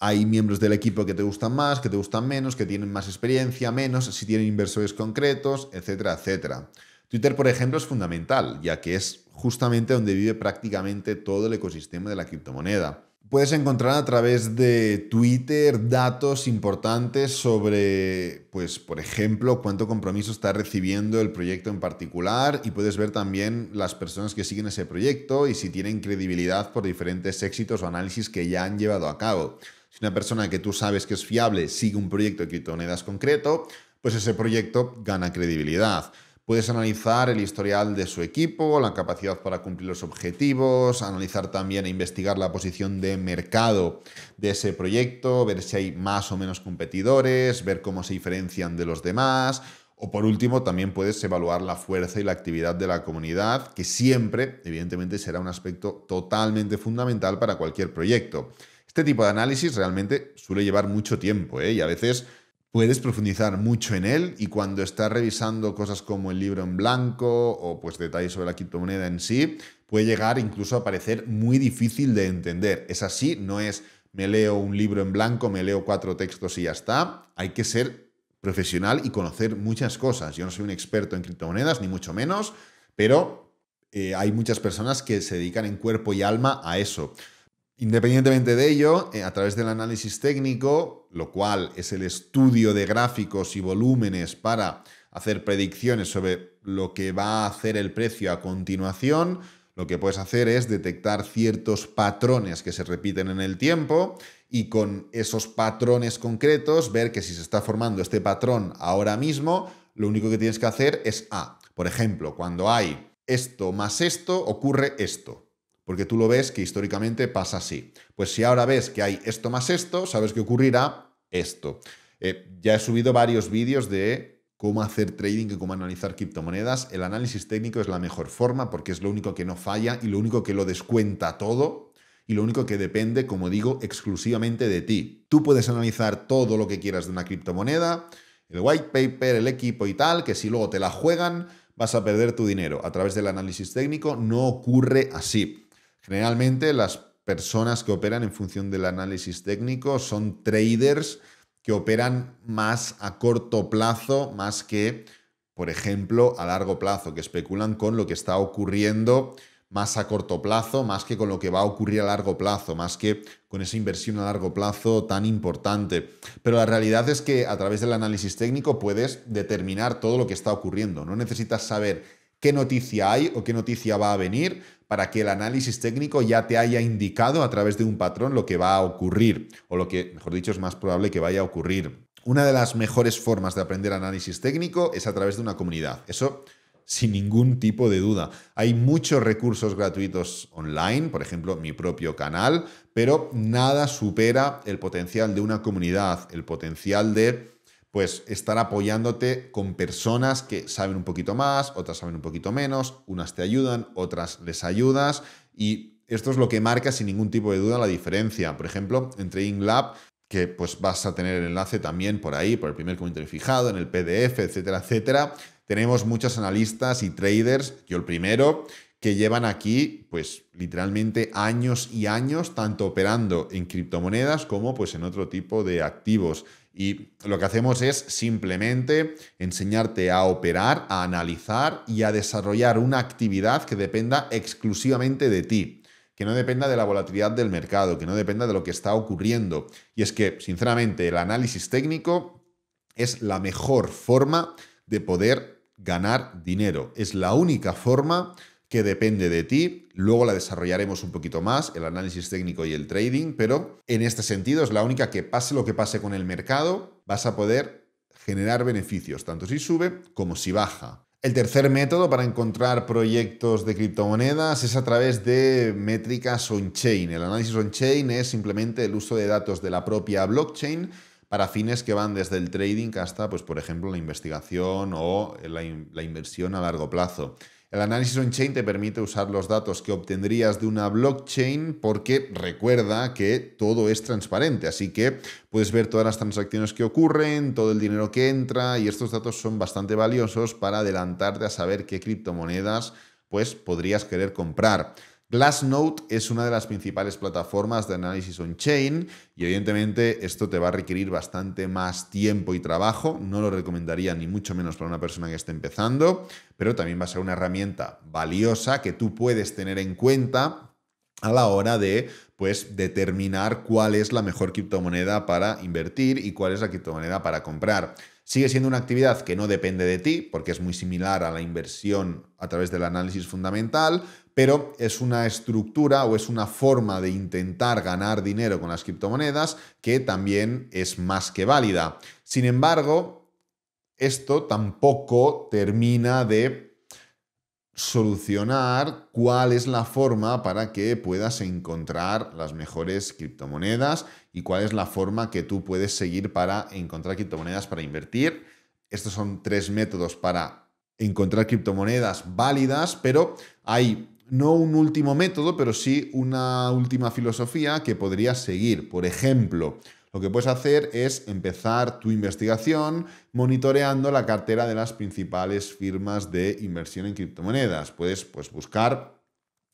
hay miembros del equipo que te gustan más, que te gustan menos, que tienen más experiencia, menos, si tienen inversores concretos, etcétera, etcétera. Twitter, por ejemplo, es fundamental, ya que es justamente donde vive prácticamente todo el ecosistema de la criptomoneda. Puedes encontrar a través de Twitter datos importantes sobre, pues, por ejemplo, cuánto compromiso está recibiendo el proyecto en particular y puedes ver también las personas que siguen ese proyecto y si tienen credibilidad por diferentes éxitos o análisis que ya han llevado a cabo. Si una persona que tú sabes que es fiable sigue un proyecto de criptomonedas concreto, pues ese proyecto gana credibilidad. Puedes analizar el historial de su equipo, la capacidad para cumplir los objetivos, analizar también e investigar la posición de mercado de ese proyecto, ver si hay más o menos competidores, ver cómo se diferencian de los demás. O por último, también puedes evaluar la fuerza y la actividad de la comunidad, que siempre, evidentemente, será un aspecto totalmente fundamental para cualquier proyecto. Este tipo de análisis realmente suele llevar mucho tiempo ¿eh? y a veces puedes profundizar mucho en él y cuando estás revisando cosas como el libro en blanco o pues detalles sobre la criptomoneda en sí, puede llegar incluso a parecer muy difícil de entender. Es así, no es me leo un libro en blanco, me leo cuatro textos y ya está. Hay que ser profesional y conocer muchas cosas. Yo no soy un experto en criptomonedas, ni mucho menos, pero eh, hay muchas personas que se dedican en cuerpo y alma a eso. Independientemente de ello, eh, a través del análisis técnico lo cual es el estudio de gráficos y volúmenes para hacer predicciones sobre lo que va a hacer el precio a continuación, lo que puedes hacer es detectar ciertos patrones que se repiten en el tiempo y con esos patrones concretos ver que si se está formando este patrón ahora mismo, lo único que tienes que hacer es A. Por ejemplo, cuando hay esto más esto, ocurre esto porque tú lo ves que históricamente pasa así. Pues si ahora ves que hay esto más esto, sabes que ocurrirá esto. Eh, ya he subido varios vídeos de cómo hacer trading y cómo analizar criptomonedas. El análisis técnico es la mejor forma porque es lo único que no falla y lo único que lo descuenta todo y lo único que depende, como digo, exclusivamente de ti. Tú puedes analizar todo lo que quieras de una criptomoneda, el white paper, el equipo y tal, que si luego te la juegan vas a perder tu dinero. A través del análisis técnico no ocurre así. Generalmente las personas que operan en función del análisis técnico son traders que operan más a corto plazo, más que, por ejemplo, a largo plazo, que especulan con lo que está ocurriendo más a corto plazo, más que con lo que va a ocurrir a largo plazo, más que con esa inversión a largo plazo tan importante. Pero la realidad es que a través del análisis técnico puedes determinar todo lo que está ocurriendo. No necesitas saber qué noticia hay o qué noticia va a venir para que el análisis técnico ya te haya indicado a través de un patrón lo que va a ocurrir, o lo que, mejor dicho, es más probable que vaya a ocurrir. Una de las mejores formas de aprender análisis técnico es a través de una comunidad. Eso sin ningún tipo de duda. Hay muchos recursos gratuitos online, por ejemplo, mi propio canal, pero nada supera el potencial de una comunidad, el potencial de pues estar apoyándote con personas que saben un poquito más, otras saben un poquito menos, unas te ayudan, otras les ayudas y esto es lo que marca sin ningún tipo de duda la diferencia. Por ejemplo, entre InLab, que pues vas a tener el enlace también por ahí, por el primer comentario fijado, en el PDF, etcétera, etcétera. Tenemos muchos analistas y traders, yo el primero, que llevan aquí, pues literalmente años y años, tanto operando en criptomonedas como pues en otro tipo de activos. Y lo que hacemos es simplemente enseñarte a operar, a analizar y a desarrollar una actividad que dependa exclusivamente de ti, que no dependa de la volatilidad del mercado, que no dependa de lo que está ocurriendo. Y es que, sinceramente, el análisis técnico es la mejor forma de poder ganar dinero. Es la única forma que depende de ti. Luego la desarrollaremos un poquito más, el análisis técnico y el trading, pero en este sentido es la única que pase lo que pase con el mercado, vas a poder generar beneficios, tanto si sube como si baja. El tercer método para encontrar proyectos de criptomonedas es a través de métricas on-chain. El análisis on-chain es simplemente el uso de datos de la propia blockchain para fines que van desde el trading hasta, pues, por ejemplo, la investigación o la, la inversión a largo plazo. El análisis on-chain te permite usar los datos que obtendrías de una blockchain porque recuerda que todo es transparente, así que puedes ver todas las transacciones que ocurren, todo el dinero que entra y estos datos son bastante valiosos para adelantarte a saber qué criptomonedas pues podrías querer comprar. Glassnode es una de las principales plataformas de análisis on-chain y evidentemente esto te va a requerir bastante más tiempo y trabajo. No lo recomendaría ni mucho menos para una persona que esté empezando, pero también va a ser una herramienta valiosa que tú puedes tener en cuenta a la hora de pues determinar cuál es la mejor criptomoneda para invertir y cuál es la criptomoneda para comprar. Sigue siendo una actividad que no depende de ti, porque es muy similar a la inversión a través del análisis fundamental, pero es una estructura o es una forma de intentar ganar dinero con las criptomonedas que también es más que válida. Sin embargo, esto tampoco termina de solucionar cuál es la forma para que puedas encontrar las mejores criptomonedas y cuál es la forma que tú puedes seguir para encontrar criptomonedas para invertir. Estos son tres métodos para encontrar criptomonedas válidas, pero hay no un último método, pero sí una última filosofía que podrías seguir. Por ejemplo, lo que puedes hacer es empezar tu investigación monitoreando la cartera de las principales firmas de inversión en criptomonedas. Puedes pues, buscar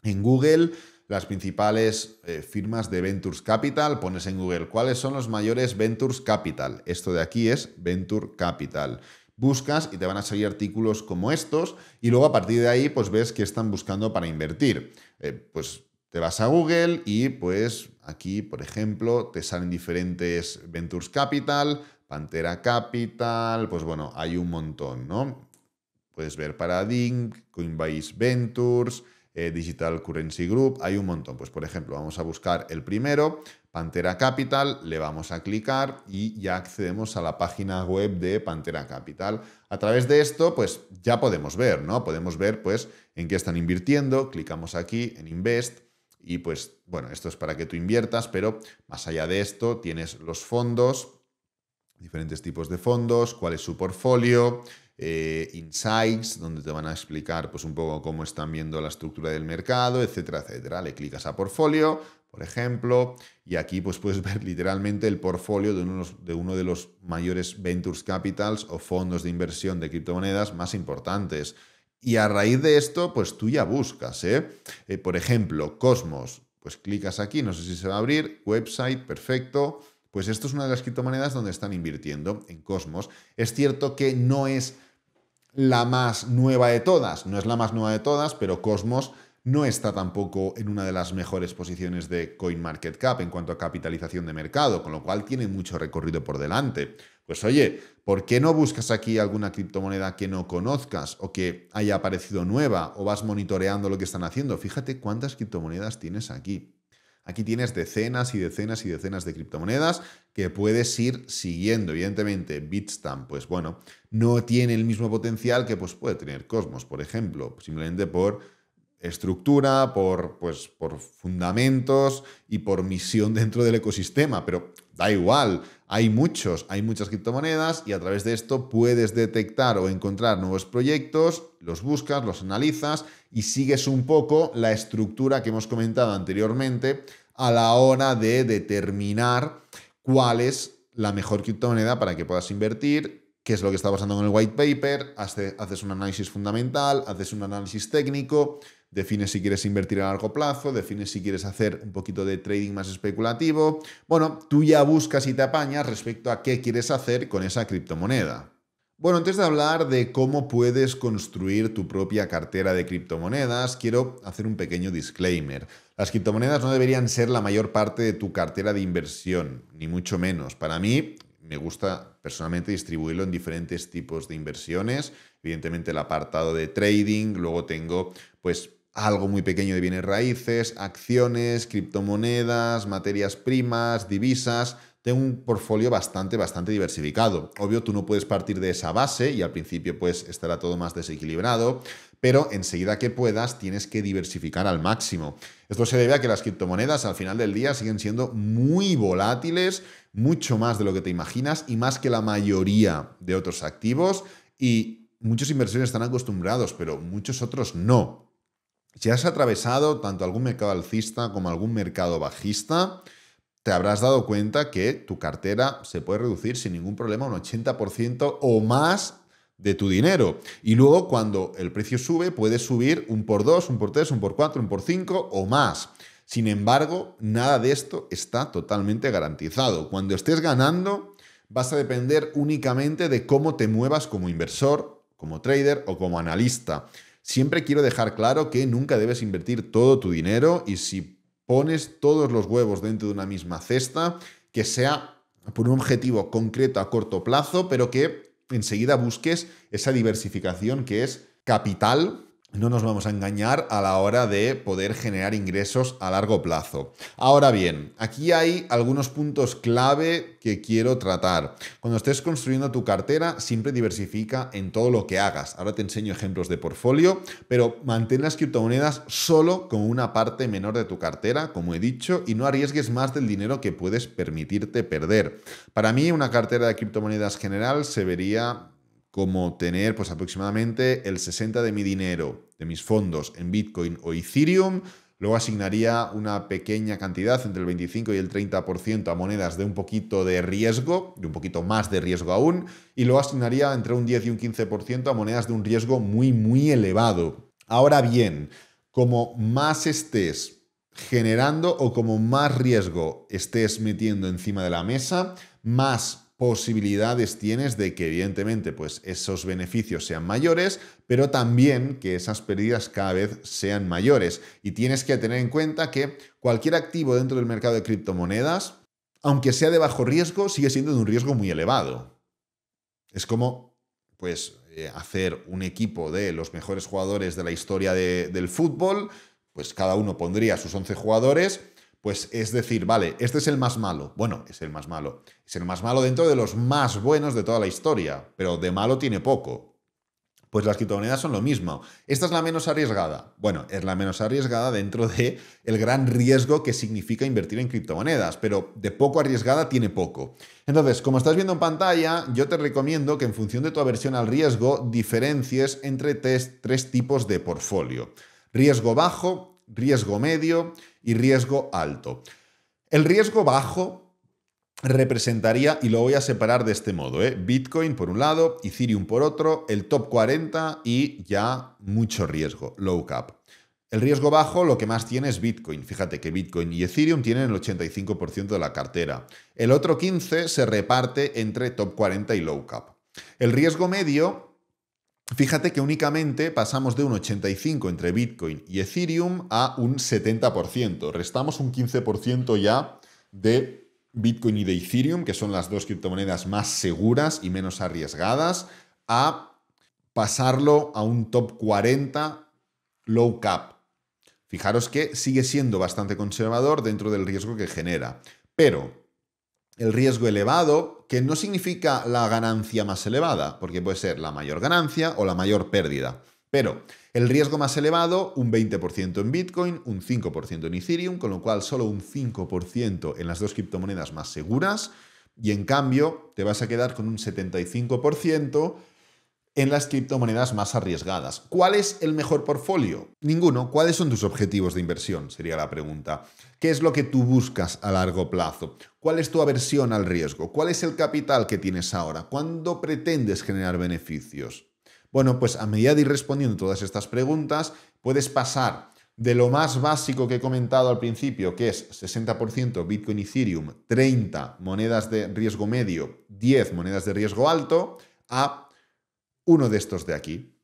en Google las principales eh, firmas de Ventures Capital, pones en Google cuáles son los mayores Ventures Capital. Esto de aquí es Venture Capital buscas y te van a salir artículos como estos y luego a partir de ahí pues ves qué están buscando para invertir. Eh, pues te vas a Google y pues aquí, por ejemplo, te salen diferentes Ventures Capital, Pantera Capital, pues bueno, hay un montón, ¿no? Puedes ver Paradigm, Coinbase Ventures, eh, Digital Currency Group, hay un montón. Pues por ejemplo, vamos a buscar el primero, Pantera Capital, le vamos a clicar y ya accedemos a la página web de Pantera Capital. A través de esto, pues ya podemos ver, ¿no? Podemos ver, pues, en qué están invirtiendo. Clicamos aquí en Invest y, pues, bueno, esto es para que tú inviertas, pero más allá de esto, tienes los fondos, diferentes tipos de fondos, cuál es su portfolio, eh, insights, donde te van a explicar pues, un poco cómo están viendo la estructura del mercado, etcétera, etcétera. Le clicas a portfolio, por ejemplo. Y aquí pues, puedes ver literalmente el portfolio de uno, de los mayores Ventures Capitals o fondos de inversión de criptomonedas más importantes. Y a raíz de esto, pues tú ya buscas, ¿eh? ¿eh? por ejemplo, Cosmos. Pues clicas aquí, no sé si se va a abrir, website, perfecto. Pues esto es una de las criptomonedas donde están invirtiendo, en Cosmos. Es cierto que no es la más nueva de todas, no es la más nueva de todas, pero Cosmos no está tampoco en una de las mejores posiciones de CoinMarketCap en cuanto a capitalización de mercado, con lo cual tiene mucho recorrido por delante. Pues oye, ¿por qué no buscas aquí alguna criptomoneda que no conozcas o que haya aparecido nueva o vas monitoreando lo que están haciendo? Fíjate cuántas criptomonedas tienes aquí. Aquí tienes decenas y decenas y decenas de criptomonedas que puedes ir siguiendo. Evidentemente, Bitstamp, pues bueno, no tiene el mismo potencial que pues, puede tener Cosmos, por ejemplo, simplemente por estructura, por, pues, por fundamentos y por misión dentro del ecosistema, pero da igual, hay muchos, hay muchas criptomonedas y a través de esto puedes detectar o encontrar nuevos proyectos, los buscas, los analizas y sigues un poco la estructura que hemos comentado anteriormente a la hora de determinar cuál es la mejor criptomoneda para que puedas invertir, qué es lo que está pasando con el white paper, haces un análisis fundamental, haces un análisis técnico, defines si quieres invertir a largo plazo, defines si quieres hacer un poquito de trading más especulativo. Bueno, tú ya buscas y te apañas respecto a qué quieres hacer con esa criptomoneda. Bueno, antes de hablar de cómo puedes construir tu propia cartera de criptomonedas, quiero hacer un pequeño disclaimer. Las criptomonedas no deberían ser la mayor parte de tu cartera de inversión, ni mucho menos. Para mí, me gusta personalmente distribuirlo en diferentes tipos de inversiones. Evidentemente el apartado de trading, luego tengo pues algo muy pequeño de bienes raíces, acciones, criptomonedas, materias primas, divisas. Tengo un portfolio bastante, bastante diversificado. Obvio, tú no puedes partir de esa base y al principio pues estará todo más desequilibrado, pero enseguida que puedas tienes que diversificar al máximo. Esto se debe a que las criptomonedas al final del día siguen siendo muy volátiles, mucho más de lo que te imaginas y más que la mayoría de otros activos y muchos inversores están acostumbrados, pero muchos otros no. Si has atravesado tanto algún mercado alcista como algún mercado bajista, te habrás dado cuenta que tu cartera se puede reducir sin ningún problema un 80% o más de tu dinero. Y luego cuando el precio sube, puede subir un por dos, un por 3, un por cuatro, un por cinco o más. Sin embargo, nada de esto está totalmente garantizado. Cuando estés ganando, vas a depender únicamente de cómo te muevas como inversor, como trader o como analista. Siempre quiero dejar claro que nunca debes invertir todo tu dinero y si pones todos los huevos dentro de una misma cesta, que sea por un objetivo concreto a corto plazo, pero que enseguida busques esa diversificación que es capital no nos vamos a engañar a la hora de poder generar ingresos a largo plazo. Ahora bien, aquí hay algunos puntos clave que quiero tratar. Cuando estés construyendo tu cartera, siempre diversifica en todo lo que hagas. Ahora te enseño ejemplos de portfolio, pero mantén las criptomonedas solo como una parte menor de tu cartera, como he dicho, y no arriesgues más del dinero que puedes permitirte perder. Para mí, una cartera de criptomonedas general se vería como tener pues aproximadamente el 60 de mi dinero, de mis fondos en Bitcoin o Ethereum, luego asignaría una pequeña cantidad, entre el 25 y el 30% a monedas de un poquito de riesgo, de un poquito más de riesgo aún, y luego asignaría entre un 10 y un 15% a monedas de un riesgo muy, muy elevado. Ahora bien, como más estés generando o como más riesgo estés metiendo encima de la mesa, más posibilidades tienes de que evidentemente pues esos beneficios sean mayores, pero también que esas pérdidas cada vez sean mayores. Y tienes que tener en cuenta que cualquier activo dentro del mercado de criptomonedas, aunque sea de bajo riesgo, sigue siendo de un riesgo muy elevado. Es como pues eh, hacer un equipo de los mejores jugadores de la historia del fútbol, pues cada uno pondría sus 11 jugadores pues es decir, vale, este es el más malo. Bueno, es el más malo. Es el más malo dentro de los más buenos de toda la historia, pero de malo tiene poco. Pues las criptomonedas son lo mismo. ¿Esta es la menos arriesgada? Bueno, es la menos arriesgada dentro de el gran riesgo que significa invertir en criptomonedas, pero de poco arriesgada tiene poco. Entonces, como estás viendo en pantalla, yo te recomiendo que en función de tu aversión al riesgo, diferencies entre tres, tres tipos de portfolio. Riesgo bajo, riesgo medio y riesgo alto. El riesgo bajo representaría, y lo voy a separar de este modo, ¿eh? Bitcoin por un lado, Ethereum por otro, el top 40 y ya mucho riesgo, low cap. El riesgo bajo lo que más tiene es Bitcoin. Fíjate que Bitcoin y Ethereum tienen el 85% de la cartera. El otro 15% se reparte entre top 40 y low cap. El riesgo medio Fíjate que únicamente pasamos de un 85 entre Bitcoin y Ethereum a un 70%. Restamos un 15% ya de Bitcoin y de Ethereum, que son las dos criptomonedas más seguras y menos arriesgadas, a pasarlo a un top 40 low cap. Fijaros que sigue siendo bastante conservador dentro del riesgo que genera. Pero el riesgo elevado, que no significa la ganancia más elevada, porque puede ser la mayor ganancia o la mayor pérdida. Pero el riesgo más elevado, un 20% en Bitcoin, un 5% en Ethereum, con lo cual solo un 5% en las dos criptomonedas más seguras, y en cambio te vas a quedar con un 75% en las criptomonedas más arriesgadas. ¿Cuál es el mejor portfolio? Ninguno. ¿Cuáles son tus objetivos de inversión? Sería la pregunta. ¿Qué es lo que tú buscas a largo plazo? ¿Cuál es tu aversión al riesgo? ¿Cuál es el capital que tienes ahora? ¿Cuándo pretendes generar beneficios? Bueno, pues a medida de ir respondiendo todas estas preguntas, puedes pasar de lo más básico que he comentado al principio, que es 60% Bitcoin y Ethereum, 30 monedas de riesgo medio, 10 monedas de riesgo alto, a uno de estos de aquí,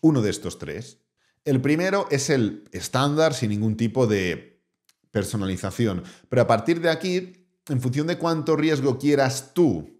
uno de estos tres. El primero es el estándar sin ningún tipo de personalización, pero a partir de aquí, en función de cuánto riesgo quieras tú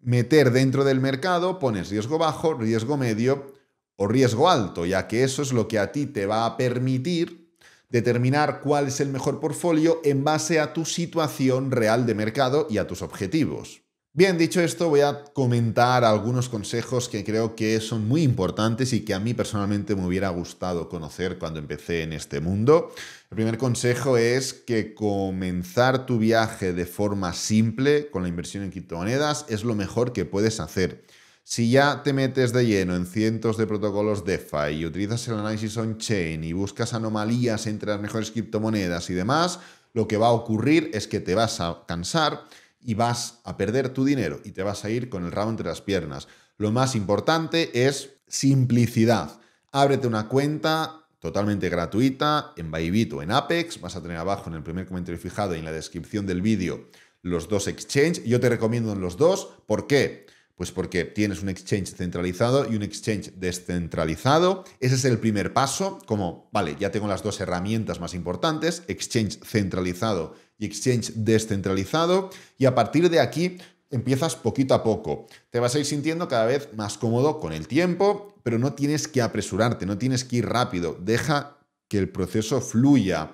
meter dentro del mercado, pones riesgo bajo, riesgo medio o riesgo alto, ya que eso es lo que a ti te va a permitir determinar cuál es el mejor portfolio en base a tu situación real de mercado y a tus objetivos. Bien, dicho esto, voy a comentar algunos consejos que creo que son muy importantes y que a mí personalmente me hubiera gustado conocer cuando empecé en este mundo. El primer consejo es que comenzar tu viaje de forma simple con la inversión en criptomonedas es lo mejor que puedes hacer. Si ya te metes de lleno en cientos de protocolos DeFi y utilizas el análisis on-chain y buscas anomalías entre las mejores criptomonedas y demás, lo que va a ocurrir es que te vas a cansar y vas a perder tu dinero y te vas a ir con el rabo entre las piernas. Lo más importante es simplicidad. Ábrete una cuenta totalmente gratuita en Bybit o en Apex. Vas a tener abajo en el primer comentario fijado y en la descripción del vídeo los dos exchanges. Yo te recomiendo los dos. ¿Por qué? Pues porque tienes un exchange centralizado y un exchange descentralizado. Ese es el primer paso, como, vale, ya tengo las dos herramientas más importantes, exchange centralizado y exchange descentralizado y a partir de aquí empiezas poquito a poco. Te vas a ir sintiendo cada vez más cómodo con el tiempo, pero no tienes que apresurarte, no tienes que ir rápido, deja que el proceso fluya.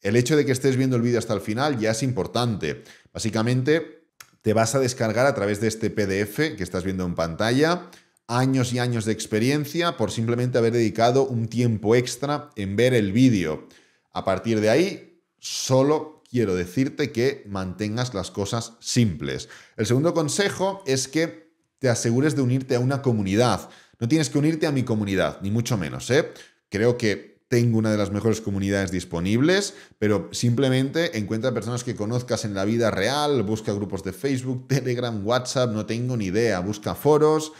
El hecho de que estés viendo el vídeo hasta el final ya es importante. Básicamente, te vas a descargar a través de este PDF que estás viendo en pantalla años y años de experiencia por simplemente haber dedicado un tiempo extra en ver el vídeo. A partir de ahí, solo quiero decirte que mantengas las cosas simples. El segundo consejo es que te asegures de unirte a una comunidad. No tienes que unirte a mi comunidad, ni mucho menos, ¿eh? Creo que tengo una de las mejores comunidades disponibles, pero simplemente encuentra personas que conozcas en la vida real, busca grupos de Facebook, Telegram, WhatsApp, no tengo ni idea, busca foros.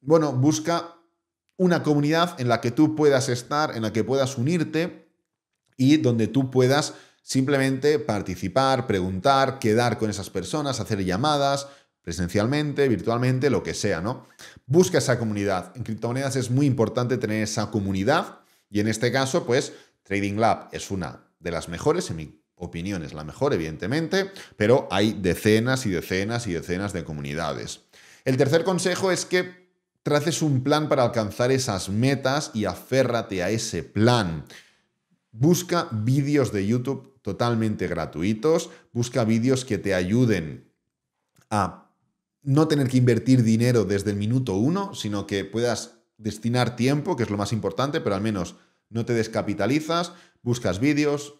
Bueno, busca una comunidad en la que tú puedas estar, en la que puedas unirte y donde tú puedas Simplemente participar, preguntar, quedar con esas personas, hacer llamadas presencialmente, virtualmente, lo que sea, ¿no? Busca esa comunidad. En criptomonedas es muy importante tener esa comunidad y en este caso, pues Trading Lab es una de las mejores, en mi opinión es la mejor, evidentemente, pero hay decenas y decenas y decenas de comunidades. El tercer consejo es que traces un plan para alcanzar esas metas y aférrate a ese plan. Busca vídeos de YouTube totalmente gratuitos, busca vídeos que te ayuden a no tener que invertir dinero desde el minuto uno, sino que puedas destinar tiempo, que es lo más importante, pero al menos no te descapitalizas, buscas vídeos,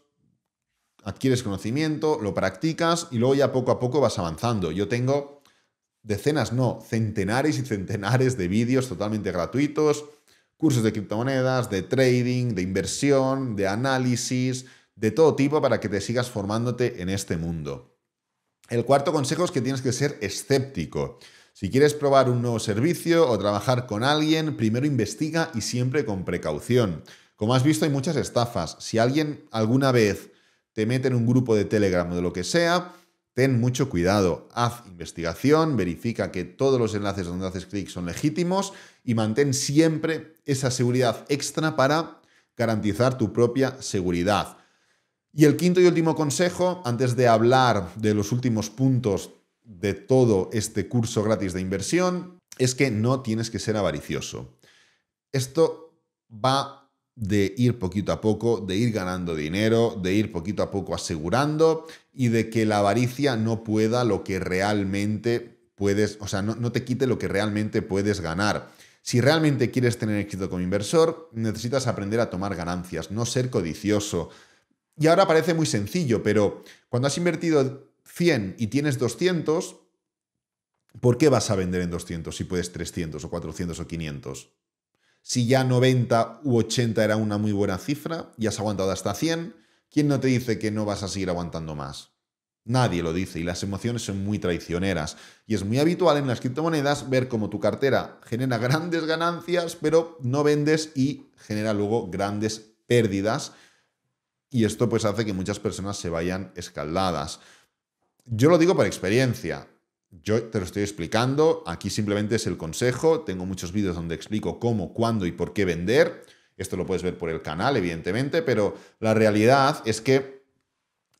adquieres conocimiento, lo practicas y luego ya poco a poco vas avanzando. Yo tengo decenas, no, centenares y centenares de vídeos totalmente gratuitos, cursos de criptomonedas, de trading, de inversión, de análisis, de todo tipo para que te sigas formándote en este mundo. El cuarto consejo es que tienes que ser escéptico. Si quieres probar un nuevo servicio o trabajar con alguien, primero investiga y siempre con precaución. Como has visto, hay muchas estafas. Si alguien alguna vez te mete en un grupo de Telegram o de lo que sea, ten mucho cuidado. Haz investigación, verifica que todos los enlaces donde haces clic son legítimos y mantén siempre esa seguridad extra para garantizar tu propia seguridad. Y el quinto y último consejo, antes de hablar de los últimos puntos de todo este curso gratis de inversión, es que no tienes que ser avaricioso. Esto va de ir poquito a poco, de ir ganando dinero, de ir poquito a poco asegurando y de que la avaricia no pueda lo que realmente puedes, o sea, no, te quite lo que realmente puedes ganar. Si realmente quieres tener éxito como inversor, necesitas aprender a tomar ganancias, no ser codicioso, y ahora parece muy sencillo, pero cuando has invertido 100 y tienes 200, ¿por qué vas a vender en 200 si puedes 300 o 400 o 500? Si ya 90 u 80 era una muy buena cifra y has aguantado hasta 100, ¿quién no te dice que no vas a seguir aguantando más? Nadie lo dice y las emociones son muy traicioneras. Y es muy habitual en las criptomonedas ver cómo tu cartera genera grandes ganancias, pero no vendes y genera luego grandes pérdidas y esto pues hace que muchas personas se vayan escaldadas. Yo lo digo por experiencia. Yo te lo estoy explicando, aquí simplemente es el consejo, tengo muchos vídeos donde explico cómo, cuándo y por qué vender. Esto lo puedes ver por el canal, evidentemente, pero la realidad es que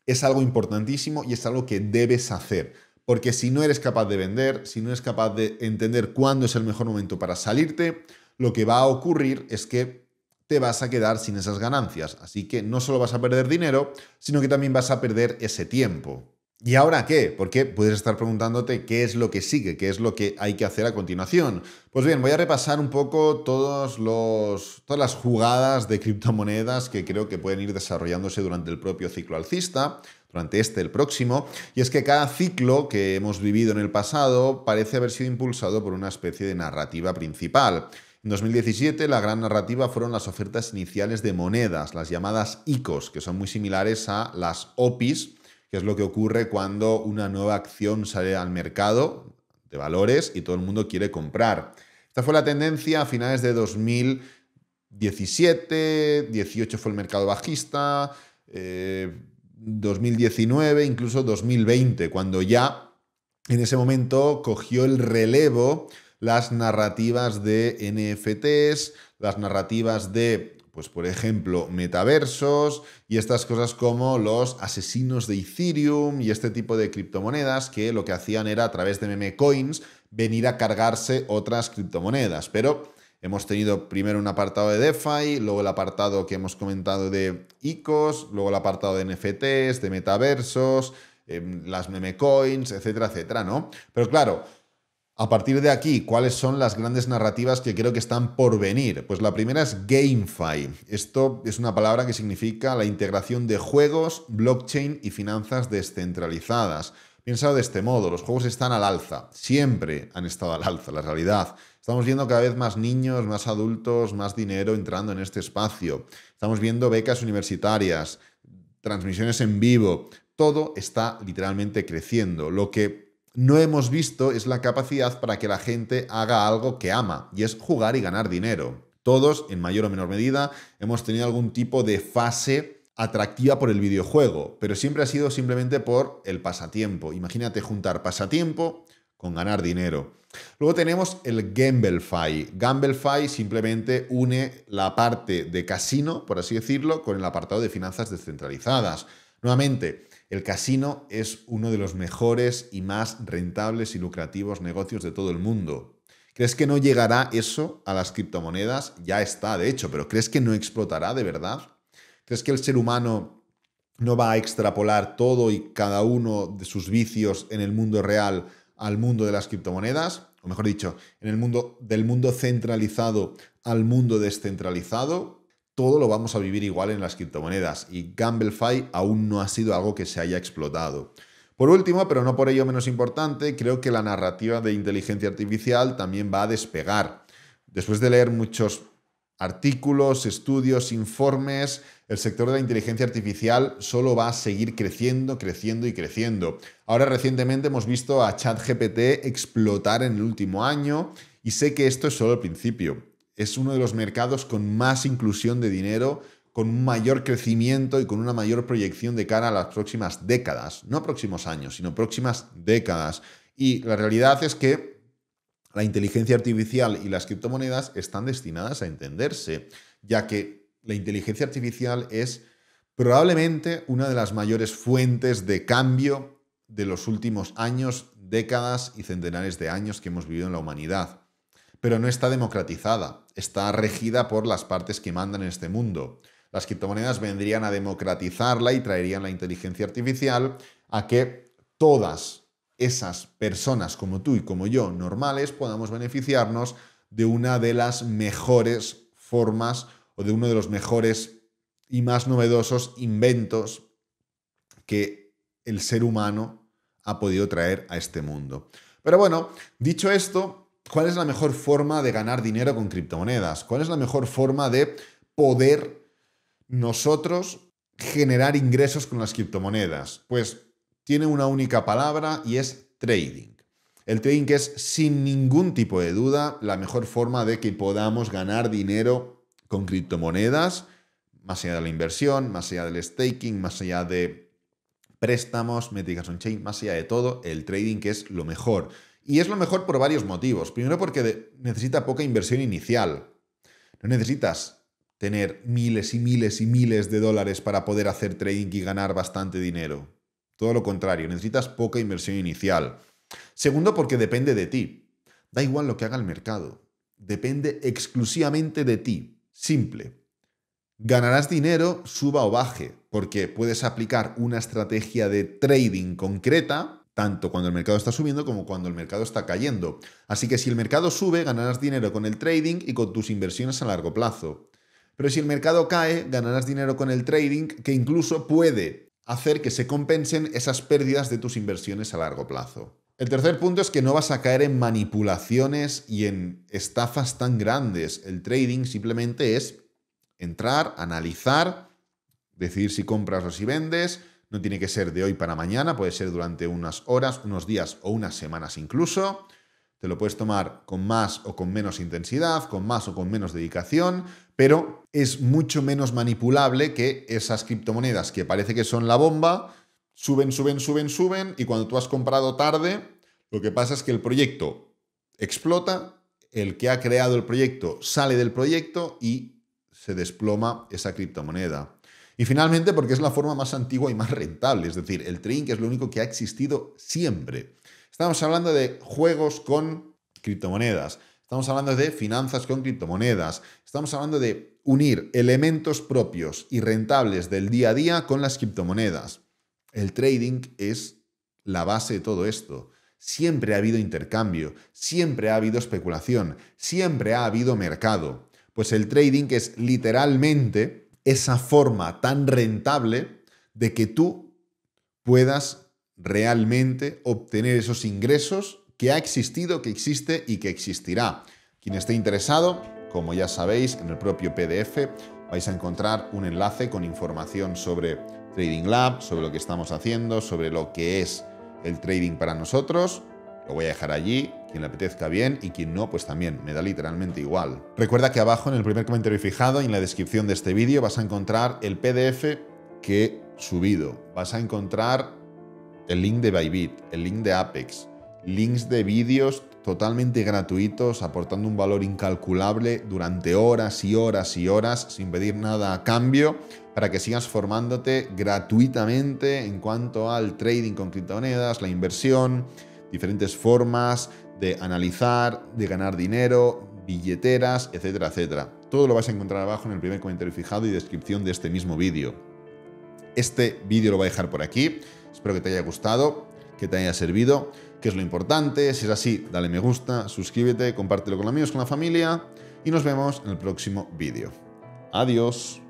es algo importantísimo y es algo que debes hacer. Porque si no eres capaz de vender, si no eres capaz de entender cuándo es el mejor momento para salirte, lo que va a ocurrir es que te vas a quedar sin esas ganancias. Así que no solo vas a perder dinero, sino que también vas a perder ese tiempo. ¿Y ahora qué? Porque puedes estar preguntándote qué es lo que sigue, qué es lo que hay que hacer a continuación. Pues bien, voy a repasar un poco todos los, todas las jugadas de criptomonedas que creo que pueden ir desarrollándose durante el propio ciclo alcista, durante este, el próximo. Y es que cada ciclo que hemos vivido en el pasado parece haber sido impulsado por una especie de narrativa principal. En 2017, la gran narrativa fueron las ofertas iniciales de monedas, las llamadas ICOs, que son muy similares a las OPIs, que es lo que ocurre cuando una nueva acción sale al mercado de valores y todo el mundo quiere comprar. Esta fue la tendencia a finales de 2017, 18 fue el mercado bajista, 2019, eh, incluso 2020, cuando ya en ese momento cogió el relevo las narrativas de NFTs, las narrativas de, pues por ejemplo, metaversos y estas cosas como los asesinos de Ethereum y este tipo de criptomonedas que lo que hacían era a través de meme coins venir a cargarse otras criptomonedas. Pero Hemos tenido primero un apartado de DeFi, luego el apartado que hemos comentado de ICOs, luego el apartado de NFTs, de metaversos, em, las meme coins, etcétera, etcétera, ¿no? Pero claro, a partir de aquí, ¿cuáles son las grandes narrativas que creo que están por venir? Pues la primera es GameFi. Esto es una palabra que significa la integración de juegos, blockchain y finanzas descentralizadas. Piensa de este modo, los juegos están al alza, siempre han estado al alza, la realidad. Estamos viendo cada vez más niños, más adultos, más dinero entrando en este espacio. Estamos viendo becas universitarias, transmisiones en vivo. Todo está literalmente creciendo, lo que no hemos visto es la capacidad para que la gente haga algo que ama, y es jugar y ganar dinero. Todos, en mayor o menor medida, hemos tenido algún tipo de fase atractiva por el videojuego, pero siempre ha sido simplemente por el pasatiempo. Imagínate juntar pasatiempo con ganar dinero. Luego tenemos el GambleFi. GambleFi simplemente une la parte de casino, por así decirlo, con el apartado de finanzas descentralizadas. Nuevamente, el casino es uno de los mejores y más rentables y lucrativos negocios de todo el mundo. ¿Crees que no llegará eso a las criptomonedas? Ya está, de hecho, pero ¿crees que no explotará de verdad? ¿Crees que el ser humano no va a extrapolar todo y cada uno de sus vicios en el mundo real al mundo de las criptomonedas? O mejor dicho, en el mundo del mundo centralizado al mundo descentralizado? todo lo vamos a vivir igual en las criptomonedas y GambleFi aún no ha sido algo que se haya explotado. Por último, pero no por ello menos importante, creo que la narrativa de inteligencia artificial también va a despegar. Después de leer muchos artículos, estudios, informes, el sector de la inteligencia artificial solo va a seguir creciendo, creciendo y creciendo. Ahora recientemente hemos visto a ChatGPT explotar en el último año y sé que esto es solo el principio es uno de los mercados con más inclusión de dinero, con mayor crecimiento y con una mayor proyección de cara a las próximas décadas, no próximos años, sino próximas décadas. Y la realidad es que la inteligencia artificial y las criptomonedas están destinadas a entenderse, ya que la inteligencia artificial es probablemente una de las mayores fuentes de cambio de los últimos años, décadas y centenares de años que hemos vivido en la humanidad. Pero no está democratizada, está regida por las partes que mandan en este mundo. Las criptomonedas vendrían a democratizarla y traerían la inteligencia artificial a que todas esas personas como tú y como yo, normales, podamos beneficiarnos de una de las mejores formas o de uno de los mejores y más novedosos inventos que el ser humano ha podido traer a este mundo. Pero bueno, dicho esto, cuál es la mejor forma de ganar dinero con criptomonedas, cuál es la mejor forma de poder nosotros generar ingresos con las criptomonedas. Pues tiene una única palabra y es trading. El trading es sin ningún tipo de duda la mejor forma de que podamos ganar dinero con criptomonedas, más allá de la inversión, más allá del staking, más allá de préstamos, métricas on-chain, más allá de todo, el trading que es lo mejor. Y es lo mejor por varios motivos. Primero porque necesita poca inversión inicial. No necesitas tener miles y miles y miles de dólares para poder hacer trading y ganar bastante dinero. Todo lo contrario, necesitas poca inversión inicial. Segundo porque depende de ti. Da igual lo que haga el mercado. Depende exclusivamente de ti. Simple. Ganarás dinero, suba o baje, porque puedes aplicar una estrategia de trading concreta tanto cuando el mercado está subiendo como cuando el mercado está cayendo. Así que si el mercado sube, ganarás dinero con el trading y con tus inversiones a largo plazo. Pero si el mercado cae, ganarás dinero con el trading que incluso puede hacer que se compensen esas pérdidas de tus inversiones a largo plazo. El tercer punto es que no vas a caer en manipulaciones y en estafas tan grandes. El trading simplemente es entrar, analizar, decidir si compras o si vendes, no tiene que ser de hoy para mañana, puede ser durante unas horas, unos días o unas semanas incluso. Te lo puedes tomar con más o con menos intensidad, con más o con menos dedicación, pero es mucho menos manipulable que esas criptomonedas que parece que son la bomba, suben, suben, suben, suben, y cuando tú has comprado tarde, lo que pasa es que el proyecto explota, el que ha creado el proyecto sale del proyecto y se desploma esa criptomoneda. Y finalmente, porque es la forma más antigua y más rentable, es decir, el trading es lo único que ha existido siempre. Estamos hablando de juegos con criptomonedas, estamos hablando de finanzas con criptomonedas, estamos hablando de unir elementos propios y rentables del día a día con las criptomonedas. El trading es la base de todo esto. Siempre ha habido intercambio, siempre ha habido especulación, siempre ha habido mercado. Pues el trading es literalmente esa forma tan rentable de que tú puedas realmente obtener esos ingresos que ha existido, que existe y que existirá. Quien esté interesado, como ya sabéis, en el propio PDF vais a encontrar un enlace con información sobre Trading Lab, sobre lo que estamos haciendo, sobre lo que es el trading para nosotros. Lo voy a dejar allí, quien le apetezca bien y quien no, pues también, me da literalmente igual. Recuerda que abajo en el primer comentario fijado y en la descripción de este vídeo vas a encontrar el PDF que he subido. Vas a encontrar el link de Bybit, el link de Apex, links de vídeos totalmente gratuitos, aportando un valor incalculable durante horas y horas y horas, sin pedir nada a cambio, para que sigas formándote gratuitamente en cuanto al trading con criptomonedas, la inversión, diferentes formas de analizar, de ganar dinero, billeteras, etcétera, etcétera. Todo lo vas a encontrar abajo en el primer comentario fijado y descripción de este mismo vídeo. Este vídeo lo voy a dejar por aquí. Espero que te haya gustado, que te haya servido, que es lo importante. Si es así, dale me gusta, suscríbete, compártelo con los amigos, con la familia y nos vemos en el próximo vídeo. Adiós.